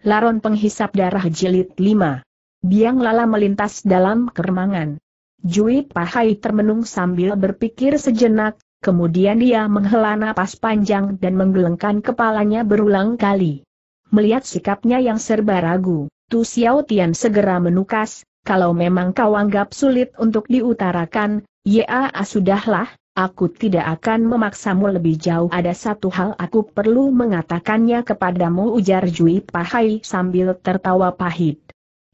Laron penghisap darah jilid 5. Biang lala melintas dalam keremangan. Jui Pahai termenung sambil berpikir sejenak, kemudian dia menghela napas panjang dan menggelengkan kepalanya berulang kali. Melihat sikapnya yang serba ragu, Tu Xiao Tian segera menukas, kalau memang kau anggap sulit untuk diutarakan, ya sudahlah, Aku tidak akan memaksamu lebih jauh ada satu hal aku perlu mengatakannya kepadamu ujar Jui Pahai sambil tertawa pahit.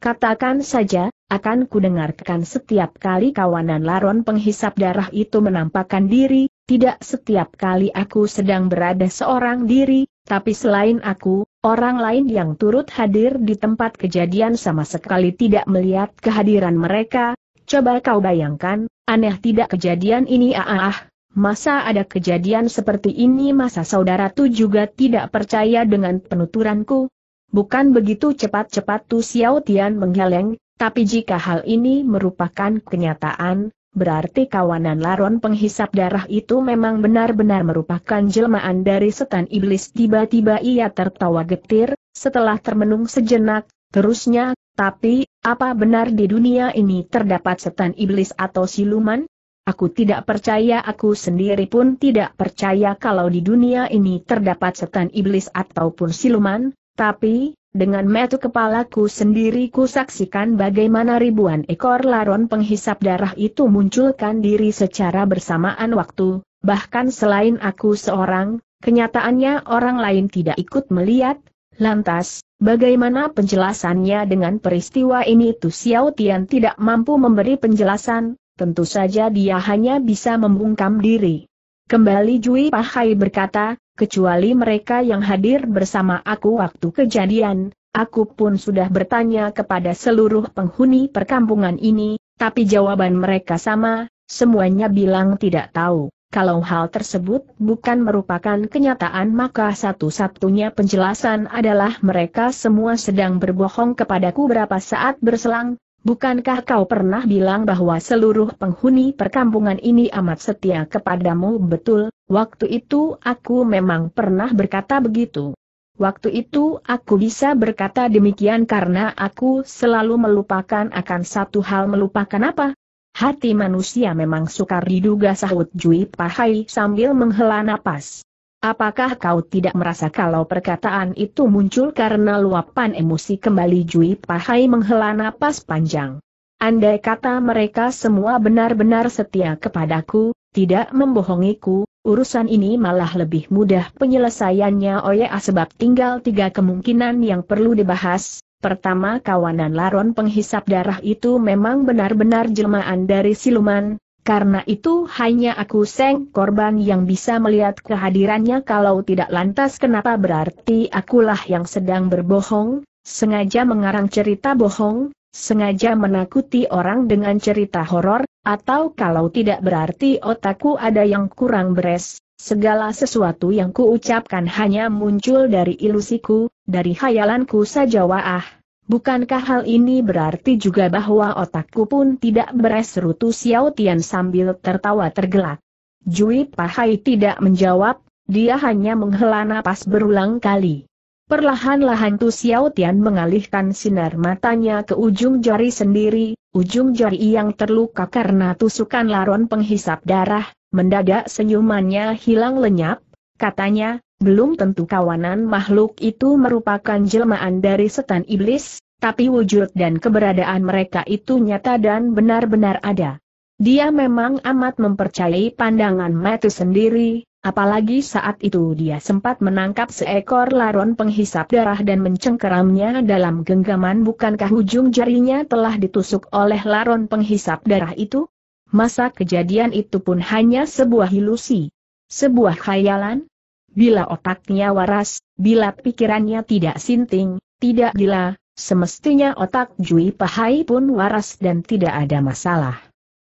Katakan saja, akan kudengarkan setiap kali kawanan laron penghisap darah itu menampakkan diri, tidak setiap kali aku sedang berada seorang diri, tapi selain aku, orang lain yang turut hadir di tempat kejadian sama sekali tidak melihat kehadiran mereka, coba kau bayangkan, Aneh tidak kejadian ini ah, ah ah, masa ada kejadian seperti ini masa saudara tu juga tidak percaya dengan penuturanku? Bukan begitu cepat-cepat Tu Xiao Tian menggeleng, tapi jika hal ini merupakan kenyataan, berarti kawanan laron penghisap darah itu memang benar-benar merupakan jelmaan dari setan iblis. Tiba-tiba ia tertawa getir, setelah termenung sejenak, terusnya tapi, apa benar di dunia ini terdapat setan iblis atau siluman? Aku tidak percaya aku sendiri pun tidak percaya kalau di dunia ini terdapat setan iblis ataupun siluman, tapi, dengan metu kepalaku sendiri ku saksikan bagaimana ribuan ekor laron penghisap darah itu munculkan diri secara bersamaan waktu, bahkan selain aku seorang, kenyataannya orang lain tidak ikut melihat, lantas, Bagaimana penjelasannya dengan peristiwa ini Tu Xiao Tian tidak mampu memberi penjelasan, tentu saja dia hanya bisa membungkam diri. Kembali Jui Pahai berkata, kecuali mereka yang hadir bersama aku waktu kejadian, aku pun sudah bertanya kepada seluruh penghuni perkampungan ini, tapi jawaban mereka sama, semuanya bilang tidak tahu. Kalau hal tersebut bukan merupakan kenyataan maka satu-satunya penjelasan adalah mereka semua sedang berbohong kepadaku berapa saat berselang, bukankah kau pernah bilang bahwa seluruh penghuni perkampungan ini amat setia kepadamu betul, waktu itu aku memang pernah berkata begitu. Waktu itu aku bisa berkata demikian karena aku selalu melupakan akan satu hal melupakan apa, Hati manusia memang sukar diduga sahut Jui Pahai sambil menghela napas. Apakah kau tidak merasa kalau perkataan itu muncul karena luapan emosi kembali Jui Pahai menghela napas panjang? Andai kata mereka semua benar-benar setia kepadaku, tidak membohongiku, urusan ini malah lebih mudah penyelesaiannya Oya sebab tinggal tiga kemungkinan yang perlu dibahas, Pertama kawanan laron penghisap darah itu memang benar-benar jelmaan dari siluman, karena itu hanya aku seng korban yang bisa melihat kehadirannya kalau tidak lantas kenapa berarti akulah yang sedang berbohong, sengaja mengarang cerita bohong, sengaja menakuti orang dengan cerita horor, atau kalau tidak berarti otakku ada yang kurang beres, segala sesuatu yang kuucapkan hanya muncul dari ilusiku, dari khayalanku saja wah. Bukankah hal ini berarti juga bahwa otakku pun tidak beres rutu Xiao Tian sambil tertawa tergelak. Jui Pahai tidak menjawab, dia hanya menghela napas berulang kali. Perlahan-lahan Tu Xiao Tian mengalihkan sinar matanya ke ujung jari sendiri, ujung jari yang terluka karena tusukan laron penghisap darah, mendadak senyumannya hilang lenyap, katanya, belum tentu kawanan makhluk itu merupakan jelmaan dari setan iblis, tapi wujud dan keberadaan mereka itu nyata dan benar-benar ada. Dia memang amat mempercayai pandangan Matthew sendiri, apalagi saat itu dia sempat menangkap seekor laron penghisap darah dan mencengkeramnya dalam genggaman bukankah ujung jarinya telah ditusuk oleh laron penghisap darah itu? Masa kejadian itu pun hanya sebuah ilusi. Sebuah khayalan? bila otaknya waras, bila pikirannya tidak sinting, tidak gila, semestinya otak Jui Pahai pun waras dan tidak ada masalah.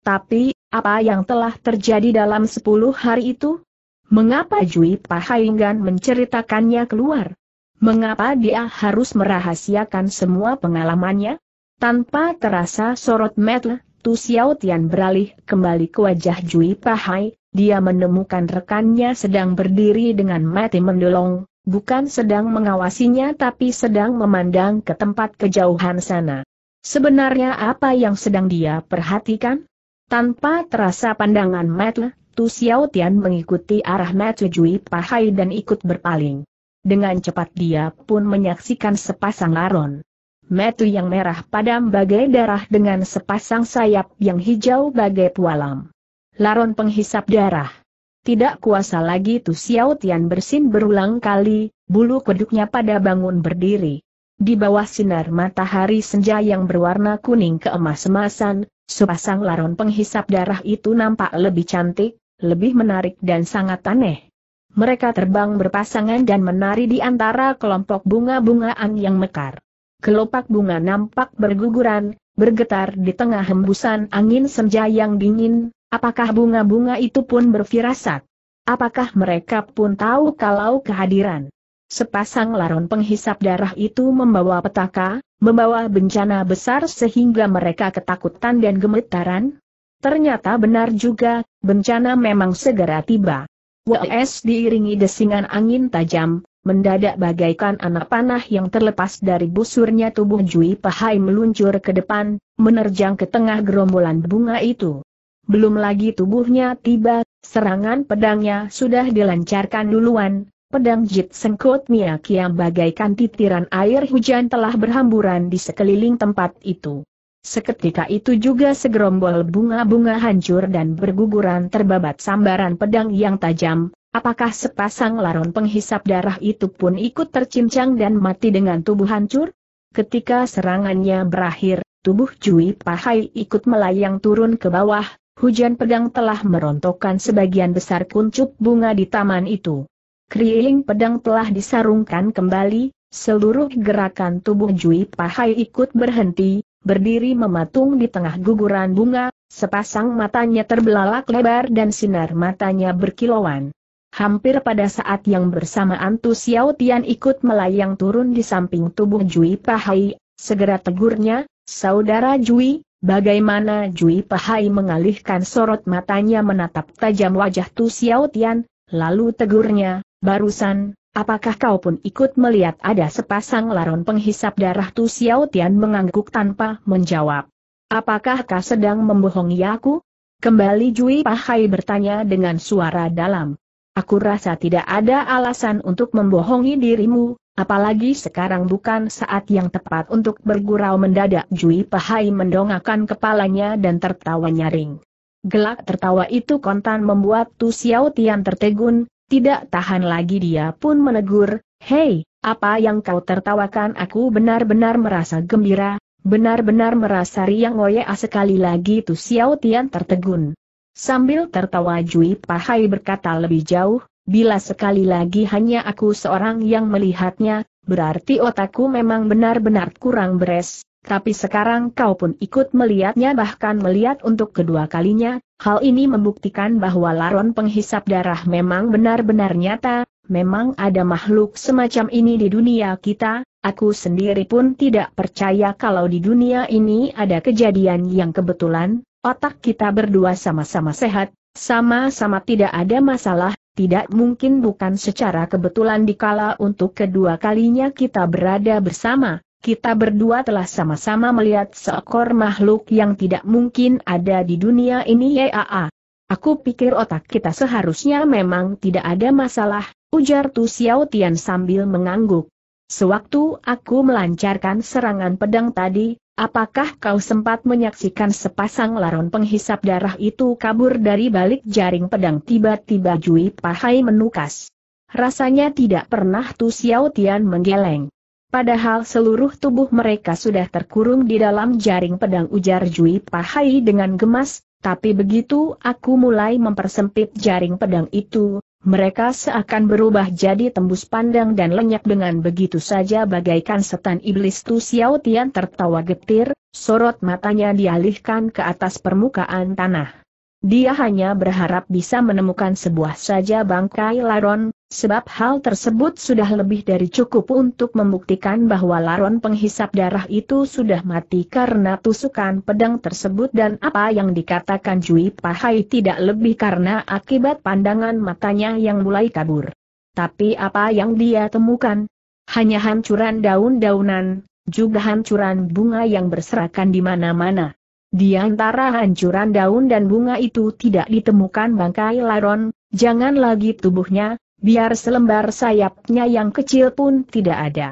Tapi, apa yang telah terjadi dalam sepuluh hari itu? Mengapa Jui Pahai enggan menceritakannya keluar? Mengapa dia harus merahasiakan semua pengalamannya? Tanpa terasa sorot metle, Tu Xiao Tian beralih kembali ke wajah Jui Pahai, dia menemukan rekannya sedang berdiri dengan mati mendolong, bukan sedang mengawasinya tapi sedang memandang ke tempat kejauhan sana. Sebenarnya apa yang sedang dia perhatikan? Tanpa terasa pandangan Matt, Tu Xiao Tian mengikuti arah Matt Jui Pahai dan ikut berpaling. Dengan cepat dia pun menyaksikan sepasang aron. Metu yang merah padam bagai darah dengan sepasang sayap yang hijau bagai pualam. Laron penghisap darah. Tidak kuasa lagi Tu Xiao Tian bersin berulang kali, bulu keduknya pada bangun berdiri. Di bawah sinar matahari senja yang berwarna kuning keemas-emasan, sepasang laron penghisap darah itu nampak lebih cantik, lebih menarik dan sangat aneh. Mereka terbang berpasangan dan menari di antara kelompok bunga-bungaan yang mekar. Kelopak bunga nampak berguguran, bergetar di tengah hembusan angin senja yang dingin, Apakah bunga-bunga itu pun berfirasat? Apakah mereka pun tahu kalau kehadiran sepasang laron penghisap darah itu membawa petaka, membawa bencana besar sehingga mereka ketakutan dan gemetaran? Ternyata benar juga, bencana memang segera tiba. WS diiringi desingan angin tajam, mendadak bagaikan anak panah yang terlepas dari busurnya tubuh Jui Pahai meluncur ke depan, menerjang ke tengah gerombolan bunga itu. Belum lagi tubuhnya tiba, serangan pedangnya sudah dilancarkan duluan, Pedang Jit Sengkot Miak yang bagaikan titiran air hujan telah berhamburan di sekeliling tempat itu. Seketika itu juga segerombol bunga-bunga hancur dan berguguran terbabat sambaran pedang yang tajam, apakah sepasang laron penghisap darah itu pun ikut tercincang dan mati dengan tubuh hancur? Ketika serangannya berakhir, tubuh Jui Pahai ikut melayang turun ke bawah, hujan pedang telah merontokkan sebagian besar kuncup bunga di taman itu. Kriing pedang telah disarungkan kembali, seluruh gerakan tubuh Jui Pahai ikut berhenti, berdiri mematung di tengah guguran bunga, sepasang matanya terbelalak lebar dan sinar matanya berkilauan. Hampir pada saat yang bersamaan Tu Xiao Tian ikut melayang turun di samping tubuh Jui Pahai, segera tegurnya, Saudara Jui, Bagaimana Jui Pahai mengalihkan sorot matanya menatap tajam wajah Tu Xiao Tian, lalu tegurnya, barusan, apakah kau pun ikut melihat ada sepasang laron penghisap darah Tu Xiao Tian mengangguk tanpa menjawab. Apakah kau sedang membohongi aku? Kembali Jui Pahai bertanya dengan suara dalam. Aku rasa tidak ada alasan untuk membohongi dirimu, Apalagi sekarang bukan saat yang tepat untuk bergurau mendadak Jui Pahai mendongakkan kepalanya dan tertawa nyaring. Gelak tertawa itu kontan membuat Tu Xiao Tian tertegun, tidak tahan lagi dia pun menegur, Hei, apa yang kau tertawakan aku benar-benar merasa gembira, benar-benar merasa riang oya sekali lagi Tu Xiao Tian tertegun. Sambil tertawa Jui Pahai berkata lebih jauh, Bila sekali lagi hanya aku seorang yang melihatnya, berarti otakku memang benar-benar kurang beres, tapi sekarang kau pun ikut melihatnya bahkan melihat untuk kedua kalinya, hal ini membuktikan bahwa laron penghisap darah memang benar-benar nyata, memang ada makhluk semacam ini di dunia kita, aku sendiri pun tidak percaya kalau di dunia ini ada kejadian yang kebetulan, otak kita berdua sama-sama sehat, sama-sama tidak ada masalah, tidak mungkin bukan secara kebetulan dikala untuk kedua kalinya kita berada bersama, kita berdua telah sama-sama melihat seekor makhluk yang tidak mungkin ada di dunia ini yaa. Aku pikir otak kita seharusnya memang tidak ada masalah, ujar Tu Xiao Tian sambil mengangguk. Sewaktu aku melancarkan serangan pedang tadi, Apakah kau sempat menyaksikan sepasang laron penghisap darah itu kabur dari balik jaring pedang tiba-tiba Jui Pahai menukas? Rasanya tidak pernah Tu Xiao Tian menggeleng. Padahal seluruh tubuh mereka sudah terkurung di dalam jaring pedang ujar Jui Pahai dengan gemas, tapi begitu aku mulai mempersempit jaring pedang itu, mereka seakan berubah jadi tembus pandang dan lenyap dengan begitu saja bagaikan setan iblis Tu Xiao Tian tertawa getir, sorot matanya dialihkan ke atas permukaan tanah. Dia hanya berharap bisa menemukan sebuah saja bangkai laron, Sebab hal tersebut sudah lebih dari cukup untuk membuktikan bahwa laron penghisap darah itu sudah mati karena tusukan pedang tersebut dan apa yang dikatakan Jui Pahai tidak lebih karena akibat pandangan matanya yang mulai kabur. Tapi apa yang dia temukan? Hanya hancuran daun-daunan, juga hancuran bunga yang berserakan di mana-mana. Di antara hancuran daun dan bunga itu tidak ditemukan bangkai laron, jangan lagi tubuhnya, Biar selembar sayapnya yang kecil pun tidak ada.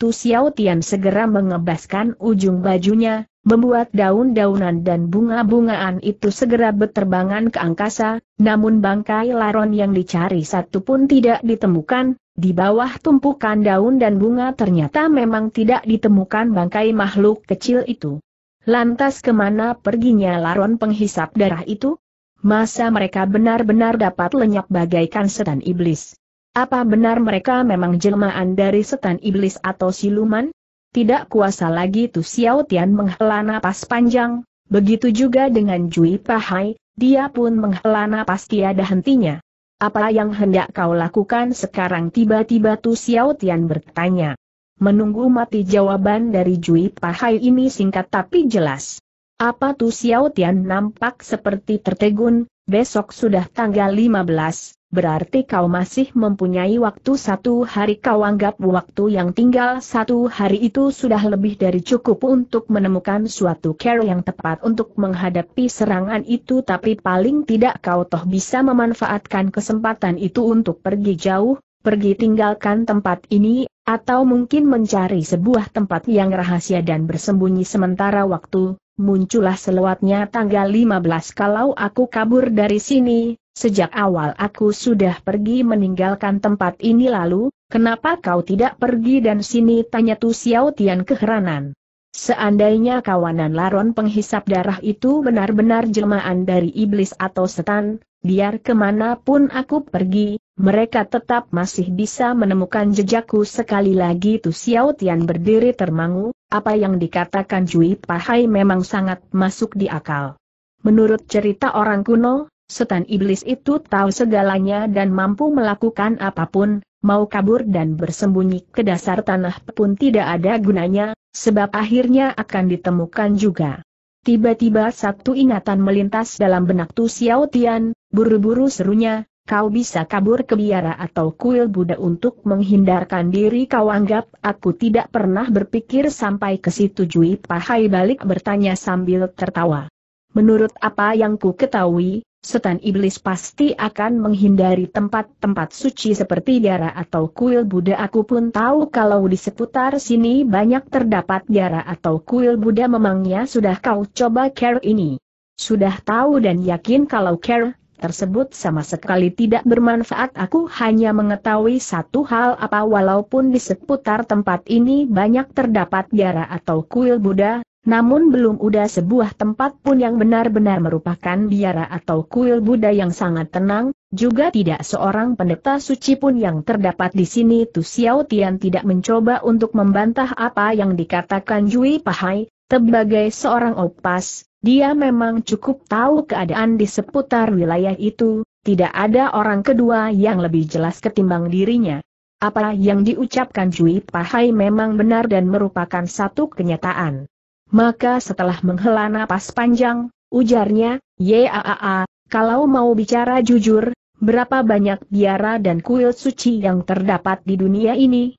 Tu Xiao Tian segera mengebaskan ujung bajunya, membuat daun-daunan dan bunga-bungaan itu segera berterbangan ke angkasa, namun bangkai laron yang dicari satu pun tidak ditemukan, di bawah tumpukan daun dan bunga ternyata memang tidak ditemukan bangkai makhluk kecil itu. Lantas kemana perginya laron penghisap darah itu? masa mereka benar-benar dapat lenyap bagaikan setan iblis. Apa benar mereka memang jelmaan dari setan iblis atau siluman? Tidak kuasa lagi Tu Xiao Tian menghela napas panjang, begitu juga dengan Jui Pahai, dia pun menghela napas tiada hentinya. Apa yang hendak kau lakukan sekarang tiba-tiba Tu Xiao Tian bertanya. Menunggu mati jawaban dari Jui Pahai ini singkat tapi jelas. Apa tuh Xiao Tian nampak seperti tertegun, besok sudah tanggal 15, berarti kau masih mempunyai waktu satu hari kau anggap waktu yang tinggal satu hari itu sudah lebih dari cukup untuk menemukan suatu care yang tepat untuk menghadapi serangan itu tapi paling tidak kau toh bisa memanfaatkan kesempatan itu untuk pergi jauh, pergi tinggalkan tempat ini, atau mungkin mencari sebuah tempat yang rahasia dan bersembunyi sementara waktu, muncullah selewatnya tanggal 15 kalau aku kabur dari sini, sejak awal aku sudah pergi meninggalkan tempat ini lalu, kenapa kau tidak pergi dan sini tanya Tu Xiao Tian keheranan. Seandainya kawanan laron penghisap darah itu benar-benar jelmaan dari iblis atau setan, biar kemanapun aku pergi, mereka tetap masih bisa menemukan jejakku sekali lagi Tu Xiao Tian berdiri termangu, apa yang dikatakan Cui Pahai memang sangat masuk di akal. Menurut cerita orang kuno, setan iblis itu tahu segalanya dan mampu melakukan apapun, mau kabur dan bersembunyi ke dasar tanah pun tidak ada gunanya, sebab akhirnya akan ditemukan juga. Tiba-tiba satu ingatan melintas dalam benak Tu Xiao Tian, buru-buru serunya, kau bisa kabur ke biara atau kuil Buddha untuk menghindarkan diri kau anggap aku tidak pernah berpikir sampai ke situ Jui Pahai balik bertanya sambil tertawa. Menurut apa yang ku ketahui, setan iblis pasti akan menghindari tempat-tempat suci seperti biara atau kuil Buddha. Aku pun tahu kalau di seputar sini banyak terdapat biara atau kuil Buddha memangnya sudah kau coba care ini. Sudah tahu dan yakin kalau care tersebut sama sekali tidak bermanfaat aku hanya mengetahui satu hal apa walaupun di seputar tempat ini banyak terdapat biara atau kuil Buddha, namun belum ada sebuah tempat pun yang benar-benar merupakan biara atau kuil Buddha yang sangat tenang, juga tidak seorang pendeta suci pun yang terdapat di sini Tu Xiao Tian tidak mencoba untuk membantah apa yang dikatakan Jui Pahai, sebagai seorang opas, dia memang cukup tahu keadaan di seputar wilayah itu, tidak ada orang kedua yang lebih jelas ketimbang dirinya. Apa yang diucapkan Jui Pahai memang benar dan merupakan satu kenyataan. Maka setelah menghela napas panjang, ujarnya, Yaaa, kalau mau bicara jujur, berapa banyak biara dan kuil suci yang terdapat di dunia ini,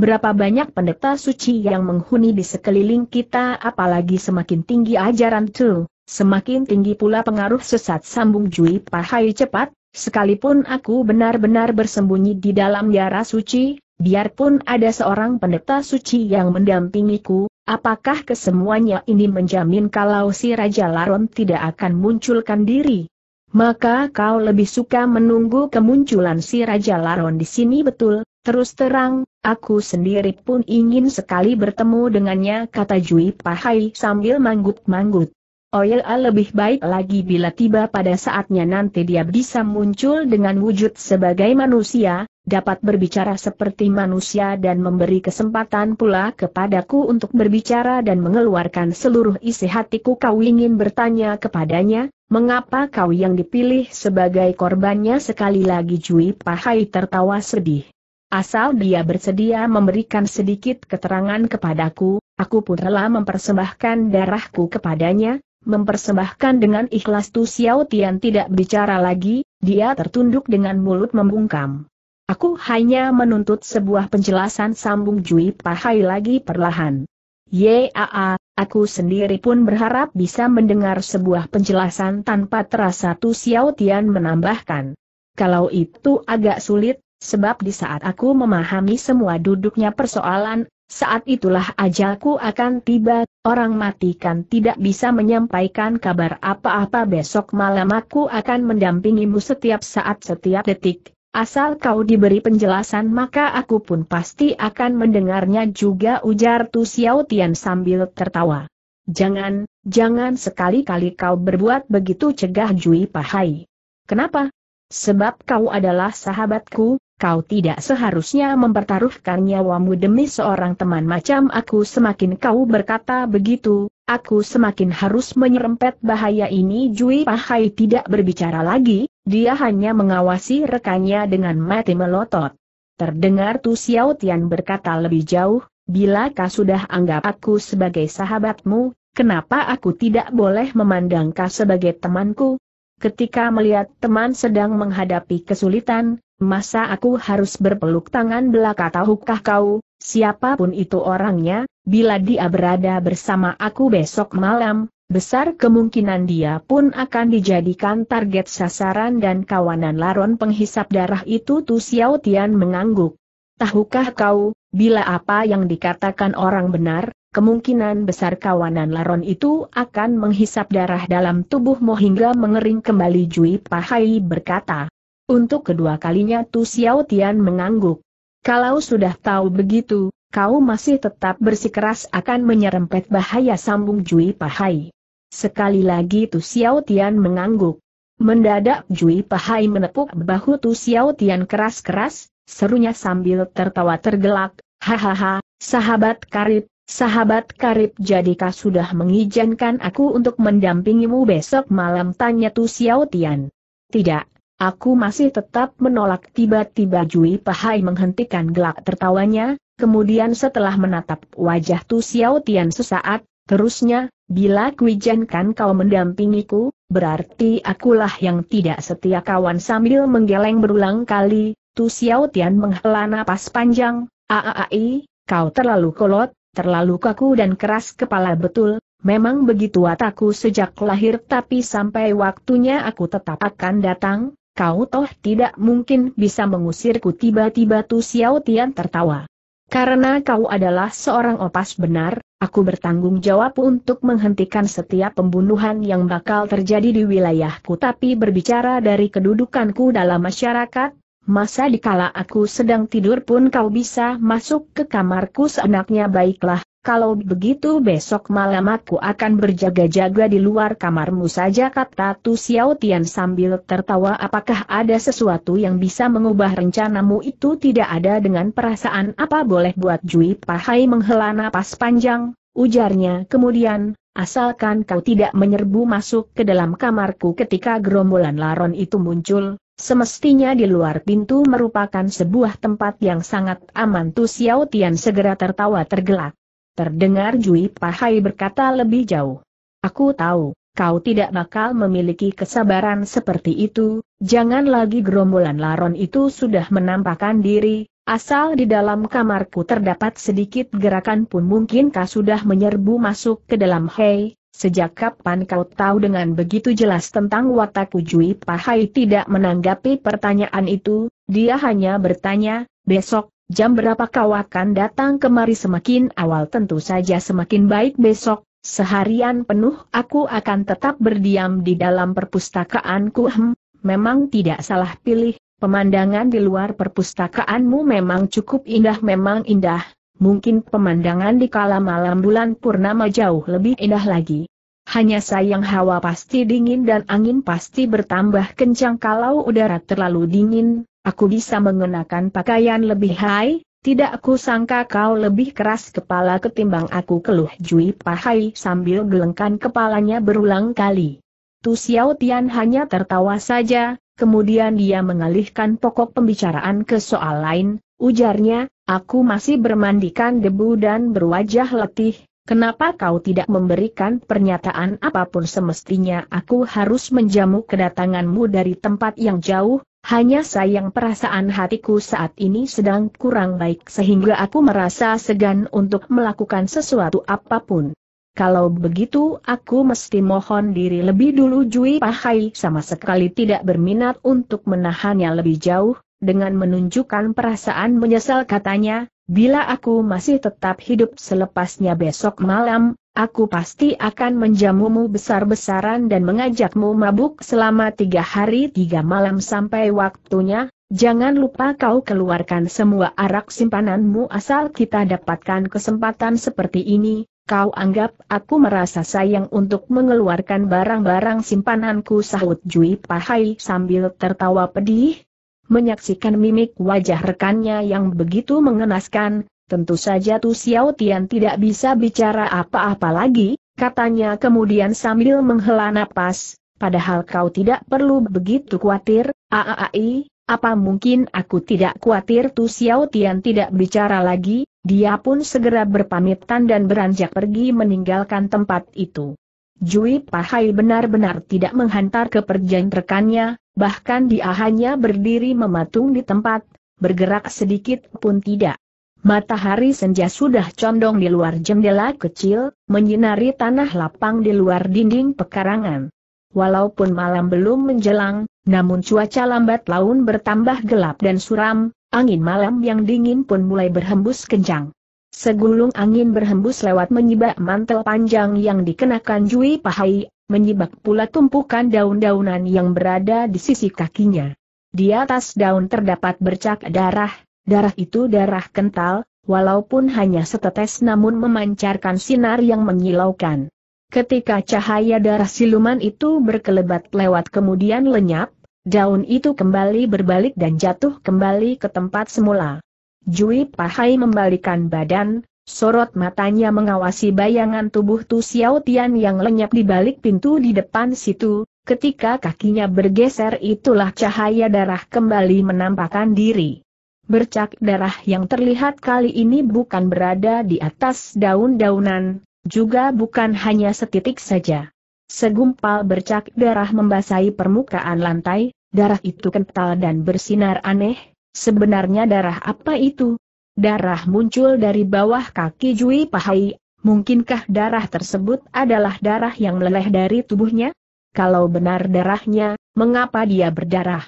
Berapa banyak pendeta suci yang menghuni di sekeliling kita apalagi semakin tinggi ajaran itu, semakin tinggi pula pengaruh sesat sambung Jui Pahai cepat, sekalipun aku benar-benar bersembunyi di dalam yara suci, biarpun ada seorang pendeta suci yang mendampingiku, apakah kesemuanya ini menjamin kalau si Raja Laron tidak akan munculkan diri? Maka kau lebih suka menunggu kemunculan si Raja Laron di sini betul, Terus terang, aku sendiri pun ingin sekali bertemu dengannya kata Jui Pahai sambil manggut-manggut. Oh ya lebih baik lagi bila tiba pada saatnya nanti dia bisa muncul dengan wujud sebagai manusia, dapat berbicara seperti manusia dan memberi kesempatan pula kepadaku untuk berbicara dan mengeluarkan seluruh isi hatiku kau ingin bertanya kepadanya, mengapa kau yang dipilih sebagai korbannya sekali lagi Jui Pahai tertawa sedih. Asal dia bersedia memberikan sedikit keterangan kepadaku, aku pun rela mempersembahkan darahku kepadanya, mempersembahkan dengan ikhlas Tu Xiao Tian tidak bicara lagi, dia tertunduk dengan mulut membungkam. Aku hanya menuntut sebuah penjelasan sambung Jui Pahai lagi perlahan. Yaa, aku sendiri pun berharap bisa mendengar sebuah penjelasan tanpa terasa Tu Xiao Tian menambahkan. Kalau itu agak sulit, Sebab di saat aku memahami semua duduknya persoalan, saat itulah ajalku akan tiba, orang mati kan tidak bisa menyampaikan kabar apa-apa besok malam aku akan mendampingimu setiap saat setiap detik, asal kau diberi penjelasan maka aku pun pasti akan mendengarnya juga ujar Tu Xiao Tian sambil tertawa. Jangan, jangan sekali-kali kau berbuat begitu cegah Jui Pahai. Kenapa? Sebab kau adalah sahabatku, kau tidak seharusnya mempertaruhkan nyawamu demi seorang teman macam aku semakin kau berkata begitu, aku semakin harus menyerempet bahaya ini Jui Pahai tidak berbicara lagi, dia hanya mengawasi rekannya dengan mati melotot. Terdengar Tu Xiao Tian berkata lebih jauh, bila kau sudah anggap aku sebagai sahabatmu, kenapa aku tidak boleh memandang kau sebagai temanku? Ketika melihat teman sedang menghadapi kesulitan, Masa aku harus berpeluk tangan belaka tahukah kau, siapapun itu orangnya, bila dia berada bersama aku besok malam, besar kemungkinan dia pun akan dijadikan target sasaran dan kawanan laron penghisap darah itu Tu Xiao Tian mengangguk. Tahukah kau, bila apa yang dikatakan orang benar, kemungkinan besar kawanan laron itu akan menghisap darah dalam tubuhmu hingga mengering kembali Jui Pahai berkata. Untuk kedua kalinya Tu Xiao Tian mengangguk. Kalau sudah tahu begitu, kau masih tetap bersikeras akan menyerempet bahaya sambung Jui Pahai. Sekali lagi Tu Xiao Tian mengangguk. Mendadak Jui Pahai menepuk bahu Tu Xiao Tian keras-keras, serunya sambil tertawa tergelak, hahaha, sahabat karib, sahabat karib jadikah sudah mengizinkan aku untuk mendampingimu besok malam tanya Tu Xiao Tian. Tidak, Aku masih tetap menolak tiba-tiba Jui Pahai menghentikan gelak tertawanya, kemudian setelah menatap wajah Tu Xiao Tian sesaat, terusnya, bila kuijankan kau mendampingiku, berarti akulah yang tidak setia kawan sambil menggeleng berulang kali, Tu Xiao Tian menghela napas panjang, aaai, kau terlalu kolot, terlalu kaku dan keras kepala betul, memang begitu ataku sejak lahir tapi sampai waktunya aku tetap akan datang, kau toh tidak mungkin bisa mengusirku tiba-tiba Tu Xiao Tian tertawa. Karena kau adalah seorang opas benar, aku bertanggung jawab untuk menghentikan setiap pembunuhan yang bakal terjadi di wilayahku tapi berbicara dari kedudukanku dalam masyarakat, masa dikala aku sedang tidur pun kau bisa masuk ke kamarku seenaknya baiklah, kalau begitu besok malam aku akan berjaga-jaga di luar kamarmu saja kata Tu Xiao Tian sambil tertawa apakah ada sesuatu yang bisa mengubah rencanamu itu tidak ada dengan perasaan apa boleh buat Jui Pahai menghela napas panjang, ujarnya kemudian, asalkan kau tidak menyerbu masuk ke dalam kamarku ketika gerombolan laron itu muncul, Semestinya di luar pintu merupakan sebuah tempat yang sangat aman Tu Xiao Tian segera tertawa tergelak. Terdengar Jui Pahai berkata lebih jauh. Aku tahu, kau tidak bakal memiliki kesabaran seperti itu, jangan lagi gerombolan laron itu sudah menampakkan diri, asal di dalam kamarku terdapat sedikit gerakan pun mungkin kau sudah menyerbu masuk ke dalam hei, sejak kapan kau tahu dengan begitu jelas tentang watakku Jui Pahai tidak menanggapi pertanyaan itu, dia hanya bertanya, besok, jam berapa kau akan datang kemari semakin awal tentu saja semakin baik besok, seharian penuh aku akan tetap berdiam di dalam perpustakaanku Hmm, memang tidak salah pilih, pemandangan di luar perpustakaanmu memang cukup indah memang indah, mungkin pemandangan di kala malam bulan purnama jauh lebih indah lagi. Hanya sayang hawa pasti dingin dan angin pasti bertambah kencang kalau udara terlalu dingin, Aku bisa mengenakan pakaian lebih high, tidak aku sangka kau lebih keras kepala ketimbang aku keluh Jui Pahai sambil gelengkan kepalanya berulang kali. Tu Xiao Tian hanya tertawa saja, kemudian dia mengalihkan pokok pembicaraan ke soal lain, ujarnya, aku masih bermandikan debu dan berwajah letih, kenapa kau tidak memberikan pernyataan apapun semestinya aku harus menjamu kedatanganmu dari tempat yang jauh, hanya sayang perasaan hatiku saat ini sedang kurang baik sehingga aku merasa segan untuk melakukan sesuatu apapun. Kalau begitu aku mesti mohon diri lebih dulu Jui Pahai sama sekali tidak berminat untuk menahannya lebih jauh, dengan menunjukkan perasaan menyesal katanya, bila aku masih tetap hidup selepasnya besok malam, Aku pasti akan menjamumu besar-besaran dan mengajakmu mabuk selama tiga hari tiga malam sampai waktunya, Jangan lupa kau keluarkan semua arak simpananmu asal kita dapatkan kesempatan seperti ini, kau anggap aku merasa sayang untuk mengeluarkan barang-barang simpananku sahut Jui Pahai sambil tertawa pedih. Menyaksikan mimik wajah rekannya yang begitu mengenaskan, Tentu saja Tu Xiao Tian tidak bisa bicara apa-apa lagi, katanya kemudian sambil menghela napas, padahal kau tidak perlu begitu khawatir, aaai, apa mungkin aku tidak khawatir Tu Xiao Tian tidak bicara lagi, dia pun segera berpamitan dan beranjak pergi meninggalkan tempat itu. Jui Pahai benar-benar tidak menghantar kepergian rekannya, bahkan dia hanya berdiri mematung di tempat, bergerak sedikit pun tidak. Matahari senja sudah condong di luar jendela kecil, menyinari tanah lapang di luar dinding pekarangan. Walaupun malam belum menjelang, namun cuaca lambat laun bertambah gelap dan suram, angin malam yang dingin pun mulai berhembus kencang. Segulung angin berhembus lewat menyibak mantel panjang yang dikenakan Jui Pahai, menyibak pula tumpukan daun-daunan yang berada di sisi kakinya. Di atas daun terdapat bercak darah, Darah itu darah kental, walaupun hanya setetes namun memancarkan sinar yang menyilaukan. Ketika cahaya darah siluman itu berkelebat lewat kemudian lenyap, daun itu kembali berbalik dan jatuh kembali ke tempat semula. Jui Pahai membalikan badan, sorot matanya mengawasi bayangan tubuh Tu Xiao Tian yang lenyap di balik pintu di depan situ, ketika kakinya bergeser itulah cahaya darah kembali menampakkan diri bercak darah yang terlihat kali ini bukan berada di atas daun-daunan, juga bukan hanya setitik saja. Segumpal bercak darah membasahi permukaan lantai, darah itu kental dan bersinar aneh, sebenarnya darah apa itu? Darah muncul dari bawah kaki Jui Pahai, mungkinkah darah tersebut adalah darah yang meleleh dari tubuhnya? Kalau benar darahnya, mengapa dia berdarah?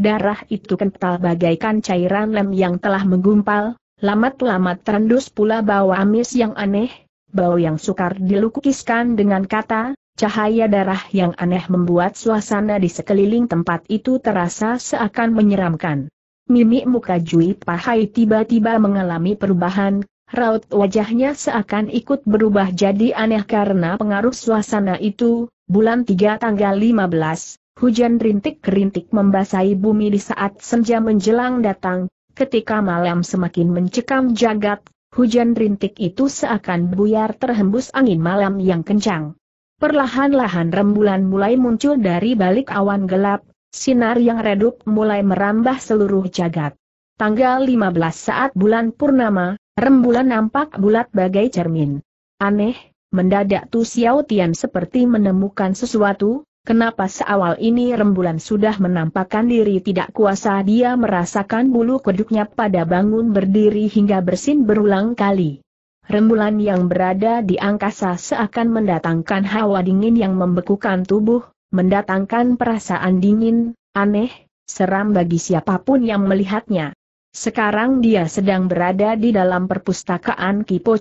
Darah itu kental bagaikan cairan lem yang telah menggumpal, lamat-lamat terendus pula bau amis yang aneh, bau yang sukar dilukiskan dengan kata, cahaya darah yang aneh membuat suasana di sekeliling tempat itu terasa seakan menyeramkan. Mimik muka Jui Pahai tiba-tiba mengalami perubahan, raut wajahnya seakan ikut berubah jadi aneh karena pengaruh suasana itu, bulan 3 tanggal 15, Hujan rintik-rintik membasahi bumi di saat senja menjelang datang, ketika malam semakin mencekam jagat, hujan rintik itu seakan buyar terhembus angin malam yang kencang. Perlahan-lahan rembulan mulai muncul dari balik awan gelap, sinar yang redup mulai merambah seluruh jagat. Tanggal 15 saat bulan purnama, rembulan nampak bulat bagai cermin. Aneh, mendadak Tu Xiao Tian seperti menemukan sesuatu, Kenapa seawal ini rembulan sudah menampakkan diri tidak kuasa dia merasakan bulu kuduknya pada bangun berdiri hingga bersin berulang kali. Rembulan yang berada di angkasa seakan mendatangkan hawa dingin yang membekukan tubuh, mendatangkan perasaan dingin, aneh, seram bagi siapapun yang melihatnya. Sekarang dia sedang berada di dalam perpustakaan Kipo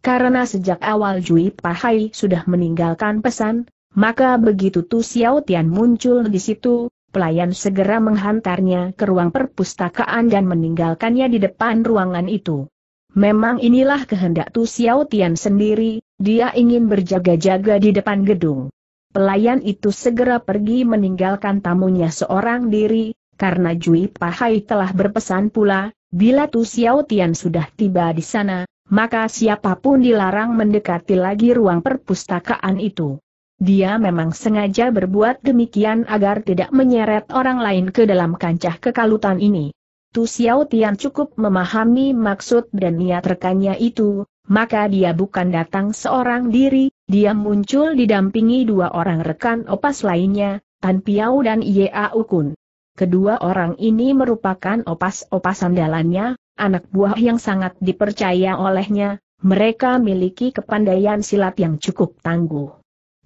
Karena sejak awal Jui Pahai sudah meninggalkan pesan, maka begitu Tu Xiao Tian muncul di situ, pelayan segera menghantarnya ke ruang perpustakaan dan meninggalkannya di depan ruangan itu. Memang inilah kehendak Tu Xiao Tian sendiri, dia ingin berjaga-jaga di depan gedung. Pelayan itu segera pergi meninggalkan tamunya seorang diri, karena Jui Pahai telah berpesan pula, bila Tu Xiao Tian sudah tiba di sana, maka siapapun dilarang mendekati lagi ruang perpustakaan itu. Dia memang sengaja berbuat demikian agar tidak menyeret orang lain ke dalam kancah kekalutan ini. Tu Xiao Tian cukup memahami maksud dan niat rekannya itu, maka dia bukan datang seorang diri, dia muncul didampingi dua orang rekan opas lainnya, Tan Piao dan Yeau Kun. Kedua orang ini merupakan opas-opas andalannya, anak buah yang sangat dipercaya olehnya, mereka miliki kepandaian silat yang cukup tangguh.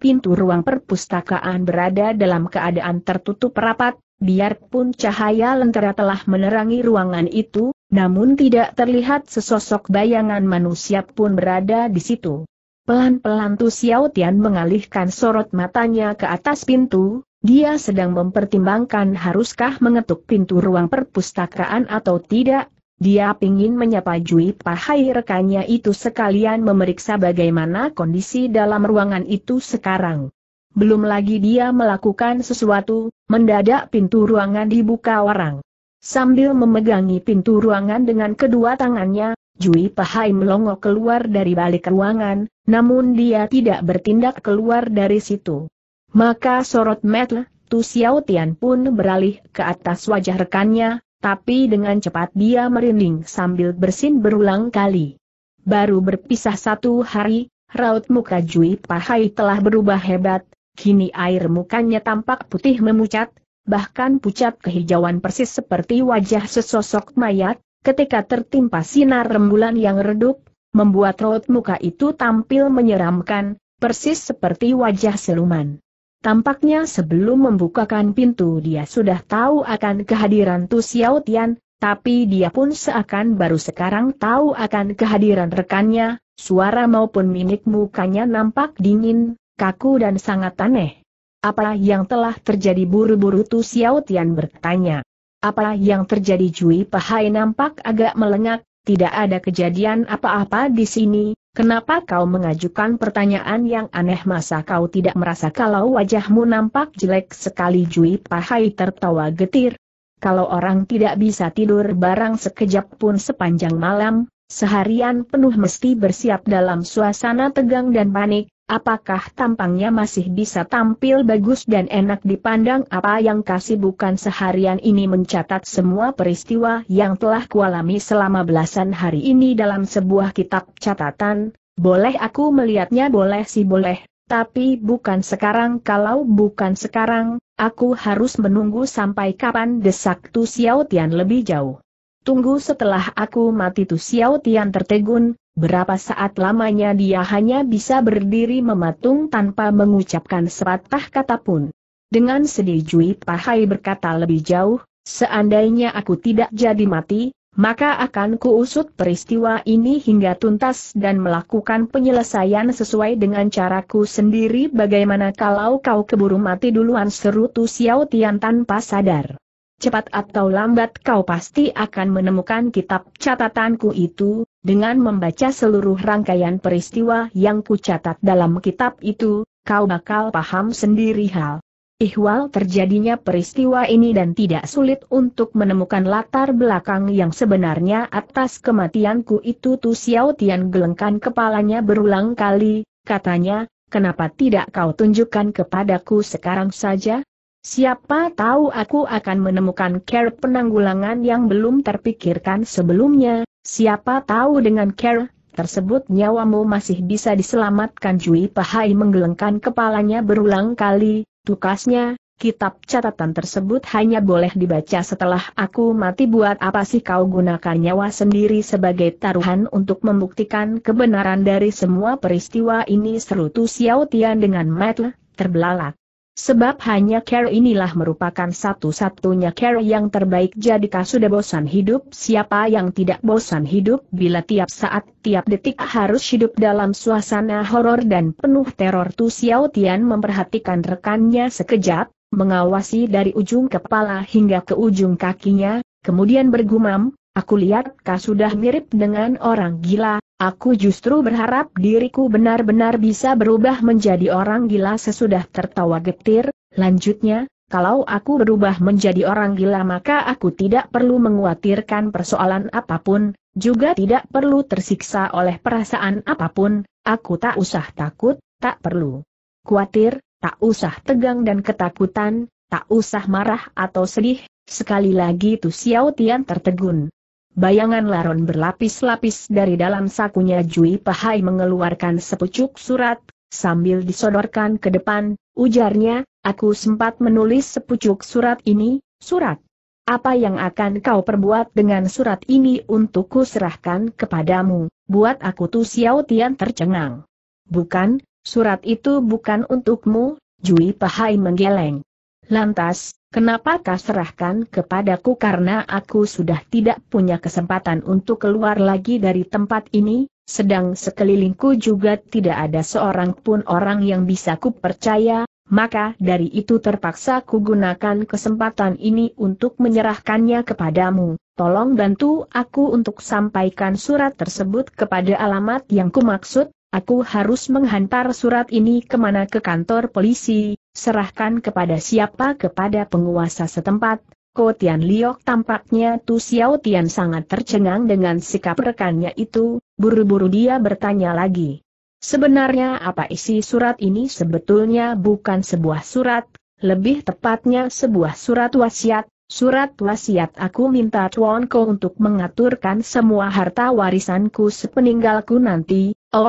Pintu ruang perpustakaan berada dalam keadaan tertutup rapat, biarpun cahaya lentera telah menerangi ruangan itu, namun tidak terlihat sesosok bayangan manusia pun berada di situ. Pelan-pelan Tu Xiao Tian mengalihkan sorot matanya ke atas pintu, dia sedang mempertimbangkan haruskah mengetuk pintu ruang perpustakaan atau tidak, dia ingin menyapa Jui Pahai rekannya itu sekalian memeriksa bagaimana kondisi dalam ruangan itu sekarang. Belum lagi dia melakukan sesuatu, mendadak pintu ruangan dibuka orang. Sambil memegangi pintu ruangan dengan kedua tangannya, Jui Pahai melongo keluar dari balik ruangan, namun dia tidak bertindak keluar dari situ. Maka sorot metle, Tu Xiao pun beralih ke atas wajah rekannya, tapi dengan cepat dia merinding sambil bersin berulang kali. Baru berpisah satu hari, raut muka Jui Pahai telah berubah hebat, kini air mukanya tampak putih memucat, bahkan pucat kehijauan persis seperti wajah sesosok mayat, ketika tertimpa sinar rembulan yang redup, membuat raut muka itu tampil menyeramkan, persis seperti wajah seluman. Tampaknya sebelum membukakan pintu dia sudah tahu akan kehadiran Tu Xiao Tian, tapi dia pun seakan baru sekarang tahu akan kehadiran rekannya, suara maupun mimik mukanya nampak dingin, kaku dan sangat aneh. Apa yang telah terjadi buru-buru Tu Xiao Tian bertanya. Apa yang terjadi Jui Pahai nampak agak melengak, tidak ada kejadian apa-apa di sini, Kenapa kau mengajukan pertanyaan yang aneh masa kau tidak merasa kalau wajahmu nampak jelek sekali Jui Pahai tertawa getir. Kalau orang tidak bisa tidur barang sekejap pun sepanjang malam, Seharian penuh mesti bersiap dalam suasana tegang dan panik, apakah tampangnya masih bisa tampil bagus dan enak dipandang apa yang kasih bukan seharian ini mencatat semua peristiwa yang telah kualami selama belasan hari ini dalam sebuah kitab catatan, boleh aku melihatnya boleh sih boleh, tapi bukan sekarang kalau bukan sekarang, aku harus menunggu sampai kapan desak Tu Xiao Tian lebih jauh. Tunggu setelah aku mati Tu Xiao Tian tertegun, berapa saat lamanya dia hanya bisa berdiri mematung tanpa mengucapkan sepatah kata pun. Dengan sedih Jui Pahai berkata lebih jauh, seandainya aku tidak jadi mati, maka akan kuusut peristiwa ini hingga tuntas dan melakukan penyelesaian sesuai dengan caraku sendiri bagaimana kalau kau keburu mati duluan seru Tu Xiao Tian tanpa sadar cepat atau lambat kau pasti akan menemukan kitab catatanku itu, dengan membaca seluruh rangkaian peristiwa yang kucatat dalam kitab itu, kau bakal paham sendiri hal ihwal terjadinya peristiwa ini dan tidak sulit untuk menemukan latar belakang yang sebenarnya atas kematianku itu Tu Xiao Tian gelengkan kepalanya berulang kali, katanya, kenapa tidak kau tunjukkan kepadaku sekarang saja? Siapa tahu aku akan menemukan care penanggulangan yang belum terpikirkan sebelumnya, siapa tahu dengan care tersebut nyawamu masih bisa diselamatkan Jui Pahai menggelengkan kepalanya berulang kali, tukasnya, kitab catatan tersebut hanya boleh dibaca setelah aku mati buat apa sih kau gunakan nyawa sendiri sebagai taruhan untuk membuktikan kebenaran dari semua peristiwa ini seru Xiao Tian dengan mata terbelalak. Sebab hanya Carol inilah merupakan satu-satunya Carol yang terbaik jadi sudah bosan hidup siapa yang tidak bosan hidup bila tiap saat tiap detik harus hidup dalam suasana horor dan penuh teror Tu Xiao Tian memperhatikan rekannya sekejap, mengawasi dari ujung kepala hingga ke ujung kakinya, kemudian bergumam, aku lihat sudah mirip dengan orang gila, Aku justru berharap diriku benar-benar bisa berubah menjadi orang gila sesudah tertawa getir, lanjutnya, kalau aku berubah menjadi orang gila maka aku tidak perlu menguatirkan persoalan apapun, juga tidak perlu tersiksa oleh perasaan apapun, aku tak usah takut, tak perlu kuatir, tak usah tegang dan ketakutan, tak usah marah atau sedih, sekali lagi Tu Xiao Tian tertegun, Bayangan laron berlapis-lapis dari dalam sakunya Jui Pahai mengeluarkan sepucuk surat, sambil disodorkan ke depan, ujarnya, aku sempat menulis sepucuk surat ini, surat. Apa yang akan kau perbuat dengan surat ini untukku serahkan kepadamu, buat aku Tu Xiao Tian tercengang. Bukan, surat itu bukan untukmu, Jui Pahai menggeleng. Lantas, Kenapa kau serahkan kepadaku karena aku sudah tidak punya kesempatan untuk keluar lagi dari tempat ini, sedang sekelilingku juga tidak ada seorang pun orang yang bisa kupercaya, maka dari itu terpaksa kugunakan kesempatan ini untuk menyerahkannya kepadamu. Tolong bantu aku untuk sampaikan surat tersebut kepada alamat yang kumaksud, aku harus menghantar surat ini kemana ke kantor polisi, serahkan kepada siapa kepada penguasa setempat, Ko Tian Liok tampaknya Tu Xiao Tian sangat tercengang dengan sikap rekannya itu, buru-buru dia bertanya lagi. Sebenarnya apa isi surat ini sebetulnya bukan sebuah surat, lebih tepatnya sebuah surat wasiat, surat wasiat aku minta Tuan Ko untuk mengaturkan semua harta warisanku sepeninggalku nanti, oh